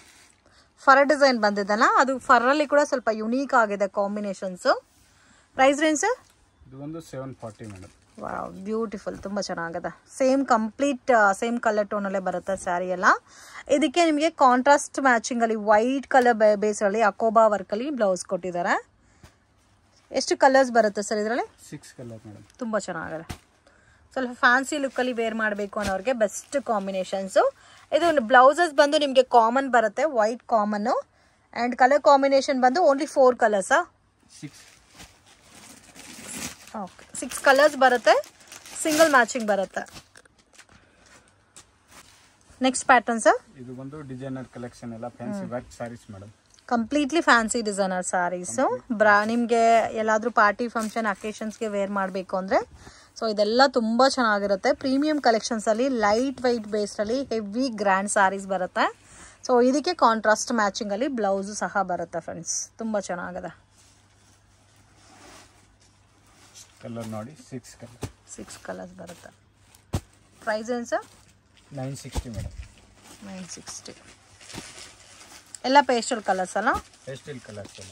ಫರ್ ಡಿಸೈನ್ ಬಂದಿದ್ದಲ್ಲ ಅದು ಅಲ್ಲಿ ಕೂಡ ಸ್ವಲ್ಪ ಯುನೀಕ್ ಆಗಿದೆ ಕಾಂಬಿನೇಷನ್ಸ್ ಪ್ರೈಸ್ ರೇಂಜ್ ಸರ್ ಇದು ಒಂದು ಸೆವೆನ್ ಫಾರ್ಟಿ ಬ್ಯೂಟಿಫುಲ್ ತುಂಬ ಚೆನ್ನಾಗಿದೆ ಸೇಮ್ ಕಂಪ್ಲೀಟ್ ಸೇಮ್ ಕಲರ್ ಟೋನಲ್ಲೇ ಬರುತ್ತೆ ಸ್ಯಾರಿ ಎಲ್ಲ ಇದಕ್ಕೆ ನಿಮಗೆ ಕಾಂಟ್ರಾಸ್ಟ್ ಮ್ಯಾಚಿಂಗಲ್ಲಿ ವೈಟ್ ಕಲರ್ ಬೇಸಲ್ಲಿ ಅಕೋಬಾ ವರ್ಕಲ್ಲಿ ಬ್ಲೌಸ್ ಕೊಟ್ಟಿದ್ದಾರೆ ಎಷ್ಟು ಕಲರ್ಸ್ ಬರುತ್ತೆ ಸರ್ ಇದರಲ್ಲಿ ಸಿಕ್ಸ್ ಕಲರ್ ತುಂಬ ಚೆನ್ನಾಗಿದೆ ಸ್ವಲ್ಪ ಫ್ಯಾನ್ಸಿ ಲುಕ್ಕಲ್ಲಿ ವೇರ್ ಮಾಡಬೇಕು ಅನ್ನೋರಿಗೆ ಬೆಸ್ಟ್ ಕಾಂಬಿನೇಷನ್ಸು ಇದು ಬ್ಲೌಸಸ್ ಬಂದು ನಿಮಗೆ ಕಾಮನ್ ಬರುತ್ತೆ ವೈಟ್ ಕಾಮನ್ನು ಆ್ಯಂಡ್ ಕಲರ್ ಕಾಂಬಿನೇಷನ್ ಬಂದು ಓನ್ಲಿ ಫೋರ್ ಕಲರ್ಸಾ ಸಿಕ್ಸ್ ಕಲರ್ಸ್ ಬರುತ್ತೆ ಸಿಂಗಲ್ ಮ್ಯಾಚಿಂಗ್ ಬರುತ್ತೆ ನೆಕ್ಸ್ಟ್ ಪ್ಯಾಟರ್ನ್ ಸರ್ ಇದು ಒಂದು ಡಿಸೈನರ್ ಕಲೆಕ್ಷನ್ ಎಲ್ಲ fancy work saris madam completely fancy designer saris ಬ್ರಾ ನಿಮಗೆ ಎಲ್ಲಾದರೂ ಪಾರ್ಟಿ ಫಂಕ್ಷನ್ ಅಕೇಶನ್ಸ್ಗೆ ವೇರ್ ಮಾಡಬೇಕು ಅಂದರೆ ಸೊ ಇದೆಲ್ಲ ತುಂಬ ಚೆನ್ನಾಗಿರುತ್ತೆ ಪ್ರೀಮಿಯಂ ಕಲೆಕ್ಷನ್ಸಲ್ಲಿ ಲೈಟ್ ವೈಟ್ ಬೇಸ್ಡಲ್ಲಿ ಹೆವಿ ಗ್ರ್ಯಾಂಡ್ ಸ್ಯಾರೀಸ್ ಬರುತ್ತೆ ಸೊ ಇದಕ್ಕೆ ಕಾಂಟ್ರಾಸ್ಟ್ ಮ್ಯಾಚಿಂಗಲ್ಲಿ ಬ್ಲೌಸು ಸಹ ಬರುತ್ತೆ ಫ್ರೆಂಡ್ಸ್ ತುಂಬ ಚೆನ್ನಾಗಿದೆ ಕಲರ್ ನೋಡಿ ಸಿಕ್ಸ್ ಕಲರ್ ಸಿಕ್ಸ್ ಕಲರ್ಸ್ ಬರುತ್ತೆ ಪ್ರೈಸ್ ಏನು sir nine sixty madam nine sixty ಎಲ್ಲ ಪೇಸ್ಟಲ್ ಕಲರ್ಸ್ ಅಲ್ಲ ಪೇಸ್ಟಲ್ ಕಲರ್ಸ್ ಅಲ್ಲ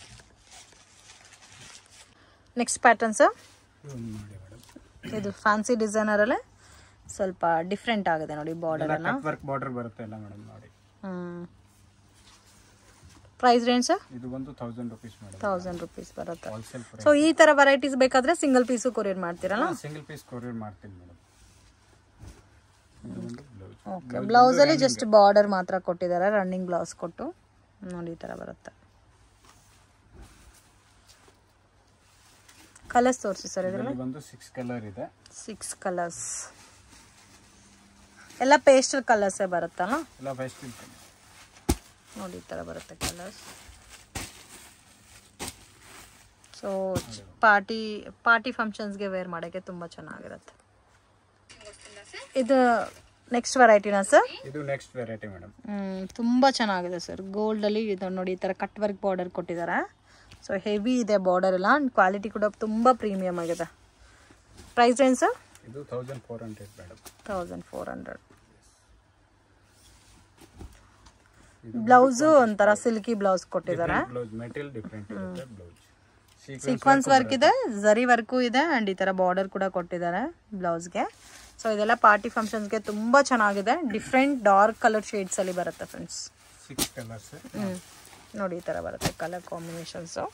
ನೆಕ್ಸ್ಟ್ ಪ್ಯಾಟರ್ನ್ ಸರ್ ಇದು ಫ್ಯಾನ್ಸಿ ಡಿಸೈನರ್ ಅಲ್ಲೇ ಸ್ವಲ್ಪ ಡಿಫ್ರೆಂಟ್ ಆಗಿದೆ ನೋಡಿ ಬಾರ್ಡರ್ ವರ್ಕ್ ಬಾರ್ಡರ್ ಬರುತ್ತೆ ಎಲ್ಲ ಮೇಡಂ ನೋಡಿ ಪ್ರೈಸ್ ರೇಂಜ್ ಇದು ತೌಸಂಡ್ ರುಪೀಸ್ ರುಪೀಸ್ ಬರುತ್ತೆ ಸೊ ಈ ತರ ವೆರೈಟೀಸ್ ಬೇಕಾದ್ರೆ ಸಿಂಗಲ್ ಪೀಸ್ ಕೊರಿಯರ್ ಮಾಡ್ತೀರಲ್ಲ ಸಿಂಗಲ್ ಪೀಸ್ ಕೊರಿಯರ್ ಮಾಡ್ತೀನಿ ಓಕೆ ಬ್ಲೌಸ್ ಅಲ್ಲಿ ಜಸ್ಟ್ ಬಾರ್ಡರ್ ಮಾತ್ರ ಕೊಟ್ಟಿದ್ದಾರೆ ರನ್ನಿಂಗ್ ಬ್ಲೌಸ್ ಕೊಟ್ಟು ನೋಡಿ ಈ ತರ ಬರುತ್ತೆ ಕಲರ್ಸ್ ತೋರಿಸಿ ಸರ್ ಇದರಲ್ಲಿ ಸಿಕ್ಸ್ ಕಲರ್ ಇದೆ 6 ಕಲರ್ಸ್ ಎಲ್ಲ ಪೇಸ್ಟಲ್ ಕಲರ್ಸೇ ಬರುತ್ತಲ್ಲ ಎಲ್ಲಾ ಪೇಸ್ಟಲ್ ನೋಡಿ ಈ ಥರ ಬರುತ್ತೆ ಕಲರ್ಸ್ ಸೊ ಪಾರ್ಟಿ ಪಾರ್ಟಿ ಫಂಕ್ಷನ್ಸ್ಗೆ ವೇರ್ ಮಾಡೋಕ್ಕೆ ತುಂಬ ಚೆನ್ನಾಗಿರುತ್ತೆ ಇದು ನೆಕ್ಸ್ಟ್ ವೆರೈಟಿನ ಸರ್ ಇದು ನೆಕ್ಸ್ಟ್ ವೆರೈಟಿ ಮೇಡಮ್ ತುಂಬ ಚೆನ್ನಾಗಿದೆ ಸರ್ ಗೋಲ್ಡಲ್ಲಿ ಇದು ನೋಡಿ ಈ ಥರ ಕಟ್ ವರ್ಕ್ ಬಾರ್ಡರ್ ಕೊಟ್ಟಿದ್ದಾರೆ ಸೊ ಹೆವಿ ಇದೆ ಬಾರ್ಡರ್ ಎಲ್ಲ ಆ್ಯಂಡ್ ಕ್ವಾಲಿಟಿ ಕೂಡ ತುಂಬ ಪ್ರೀಮಿಯಮ್ ಆಗಿದೆ ಪ್ರೈಸ್ ಏನು ಸರ್ ಇದು thousand four hundred madam thousand four hundred blouse ಒಂಥರ ಸಿಲ್ಕಿ ಬ್ಲೌಸ್ ಕೊಟ್ಟಿದ್ದಾರೆ ಸೀಕ್ವೆನ್ಸ್ ವರ್ಕ್ ಇದೆ ಜರಿ ವರ್ಕು ಇದೆ ಅಂಡ್ ಈ ತರ ಬಾರ್ಡರ್ ಕೂಡ ಕೊಟ್ಟಿದ್ದಾರೆ ಬ್ಲೌಸ್ಗೆ ಸೊ ಇದೆಲ್ಲ ಪಾರ್ಟಿ ಫಂಕ್ಷನ್ಸ್ಗೆ ತುಂಬಾ ಚೆನ್ನಾಗಿದೆ ಡಿಫ್ರೆಂಟ್ ಡಾರ್ಕ್ ಕಲರ್ ಶೇಡ್ಸ್ ಅಲ್ಲಿ ಬರುತ್ತೆ ಫ್ರೆಂಡ್ಸ್ ನೋಡಿ ಈ ತರ ಬರುತ್ತೆ ಕಲರ್ ಕಾಂಬಿನೇಷನ್ಸು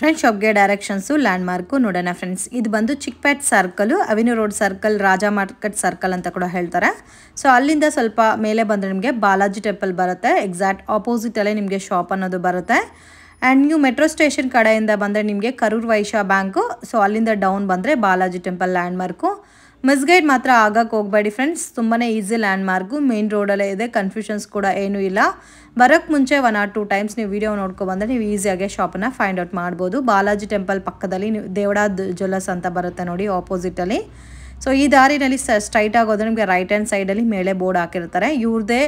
ಫ್ರೆಂಡ್ಸ್ ಶಾಪ್ಗೆ ಡೈರೆಕ್ಷನ್ಸು ಲ್ಯಾಂಡ್ ಮಾರ್ಕು ನೋಡೋಣ ಫ್ರೆಂಡ್ಸ್ ಇದು ಬಂದು Chickpet circle avenue road circle Raja market circle ಅಂತ ಕೂಡ ಹೇಳ್ತಾರೆ ಸೊ ಅಲ್ಲಿಂದ ಸ್ವಲ್ಪ ಮೇಲೆ ಬಂದರೆ ನಿಮಗೆ ಬಾಲಾಜಿ ಟೆಂಪಲ್ ಬರುತ್ತೆ ಎಕ್ಸಾಕ್ಟ್ ಆಪೋಸಿಟಲ್ಲೇ ನಿಮಗೆ ಶಾಪ್ ಅನ್ನೋದು ಬರುತ್ತೆ ಆ್ಯಂಡ್ ನೀವು ಮೆಟ್ರೋ ಸ್ಟೇಷನ್ ಕಡೆಯಿಂದ ಬಂದರೆ ನಿಮಗೆ ಕರೂರ್ ವೈಶಾ ಬ್ಯಾಂಕು ಸೊ ಅಲ್ಲಿಂದ ಡೌನ್ ಬಂದರೆ Balaji temple landmark misguide ಮಾತ್ರ ಆಗಕ್ಕೆ ಹೋಗಬೇಡಿ ಫ್ರೆಂಡ್ಸ್ ತುಂಬಾ ಈಸಿ ಲ್ಯಾಂಡ್ ಮಾರ್ಕು ಮೇನ್ ರೋಡಲ್ಲೇ ಇದೆ ಕನ್ಫ್ಯೂಷನ್ಸ್ ಕೂಡ ಏನೂ ಇಲ್ಲ ಬರೋಕ್ಕೆ ಮುಂಚೆ ಒನ್ ಆರ್ ಟೂ ಟೈಮ್ಸ್ ನೀವು ವೀಡಿಯೋ ನೋಡ್ಕೊಬಂದರೆ ನೀವು ಈಸಿಯಾಗಿ ಶಾಪನ್ನ ಫೈಂಡ್ ಔಟ್ ಮಾಡ್ಬೋದು ಬಾಲಾಜಿ ಟೆಂಪಲ್ ಪಕ್ಕದಲ್ಲಿ ನೀವು ದೇವಡ ಜ್ಯುವೆಲ್ಲರ್ಸ್ ಅಂತ ಬರುತ್ತೆ ನೋಡಿ ಆಪೋಸಿಟಲ್ಲಿ ಸೊ ಈ ದಾರಿನಲ್ಲಿ ಸ್ಟ್ರೈಟ್ ಆಗೋದ್ರೆ ನಿಮಗೆ ರೈಟ್ ಹ್ಯಾಂಡ್ ಸೈಡಲ್ಲಿ ಮೇಲೆ ಬೋರ್ಡ್ ಹಾಕಿರ್ತಾರೆ ಇವ್ರದೇ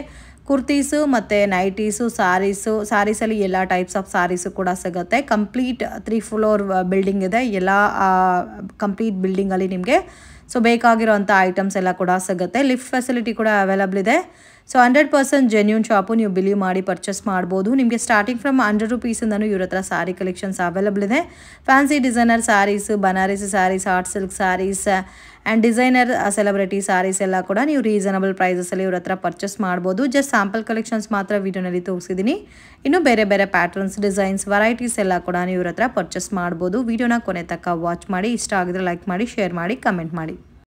ಕುರ್ತೀಸು ಮತ್ತು ನೈಟೀಸು ಸಾರೀಸು ಸಾರೀಸಲ್ಲಿ ಎಲ್ಲ ಟೈಪ್ಸ್ ಆಫ್ ಸಾರೀಸು ಕೂಡ ಸಿಗುತ್ತೆ ಕಂಪ್ಲೀಟ್ ತ್ರೀ ಫ್ಲೋರ್ ಬಿಲ್ಡಿಂಗ್ ಇದೆ ಎಲ್ಲ ಕಂಪ್ಲೀಟ್ ಬಿಲ್ಡಿಂಗಲ್ಲಿ ನಿಮಗೆ ಸೊ ಬೇಕಾಗಿರೋಂಥ ಐಟಮ್ಸ್ ಎಲ್ಲ ಕೂಡ ಸಿಗುತ್ತೆ ಲಿಫ್ಟ್ ಫೆಸಿಲಿಟಿ ಕೂಡ ಅವೈಲಬಲ್ ಇದೆ so hundred percent genuine shop ನೀವು ಬಿಲೀವ್ ಮಾಡಿ ಪರ್ಚೇಸ್ ಮಾಡ್ಬೋದು ನಿಮಗೆ ಸ್ಟಾರ್ಟಿಂಗ್ ಫ್ರಮ್ ಹಂಡ್ರೆಡ್ ರುಪೀಸಿಂದನೂ ಇವ್ರ ಹತ್ರ ಸಾರಿ ಕಲೆಕ್ಷನ್ಸ್ ಅವೈಲಬಲ್ ಇದೆ fancy designer saris Banarasi saris hot silk saris and designer celebrity saris ಎಲ್ಲ ಕೂಡ ನೀವು ರೀಸನಬಲ್ ಪ್ರೈಸಸಲ್ಲಿ ಇವ್ರ ಹತ್ರ ಪರ್ಚೇಸ್ ಮಾಡ್ಬೋದು ಜಸ್ಟ್ ಸ್ಯಾಂಪಲ್ ಕಲೆಕ್ಷನ್ಸ್ ಮಾತ್ರ ವೀಡಿಯೋನಲ್ಲಿ ತೋರಿಸಿದ್ದೀನಿ ಇನ್ನು ಬೇರೆ ಬೇರೆ ಪ್ಯಾಟರ್ನ್ಸ್ ಡಿಸೈನ್ಸ್ ವೆರೈಟೀಸ್ ಎಲ್ಲ ಕೂಡ ನೀವು ಇವ್ರ ಹತ್ರ ಪರ್ಚೇಸ್ ಮಾಡ್ಬೋದು ವೀಡಿಯೋನ ಕೊನೆ ತಕ್ಕ ವಾಚ್ ಮಾಡಿ ಇಷ್ಟ ಆಗಿದ್ರೆ ಲೈಕ್ ಮಾಡಿ ಶೇರ್ ಮಾಡಿ ಕಮೆಂಟ್ ಮಾಡಿ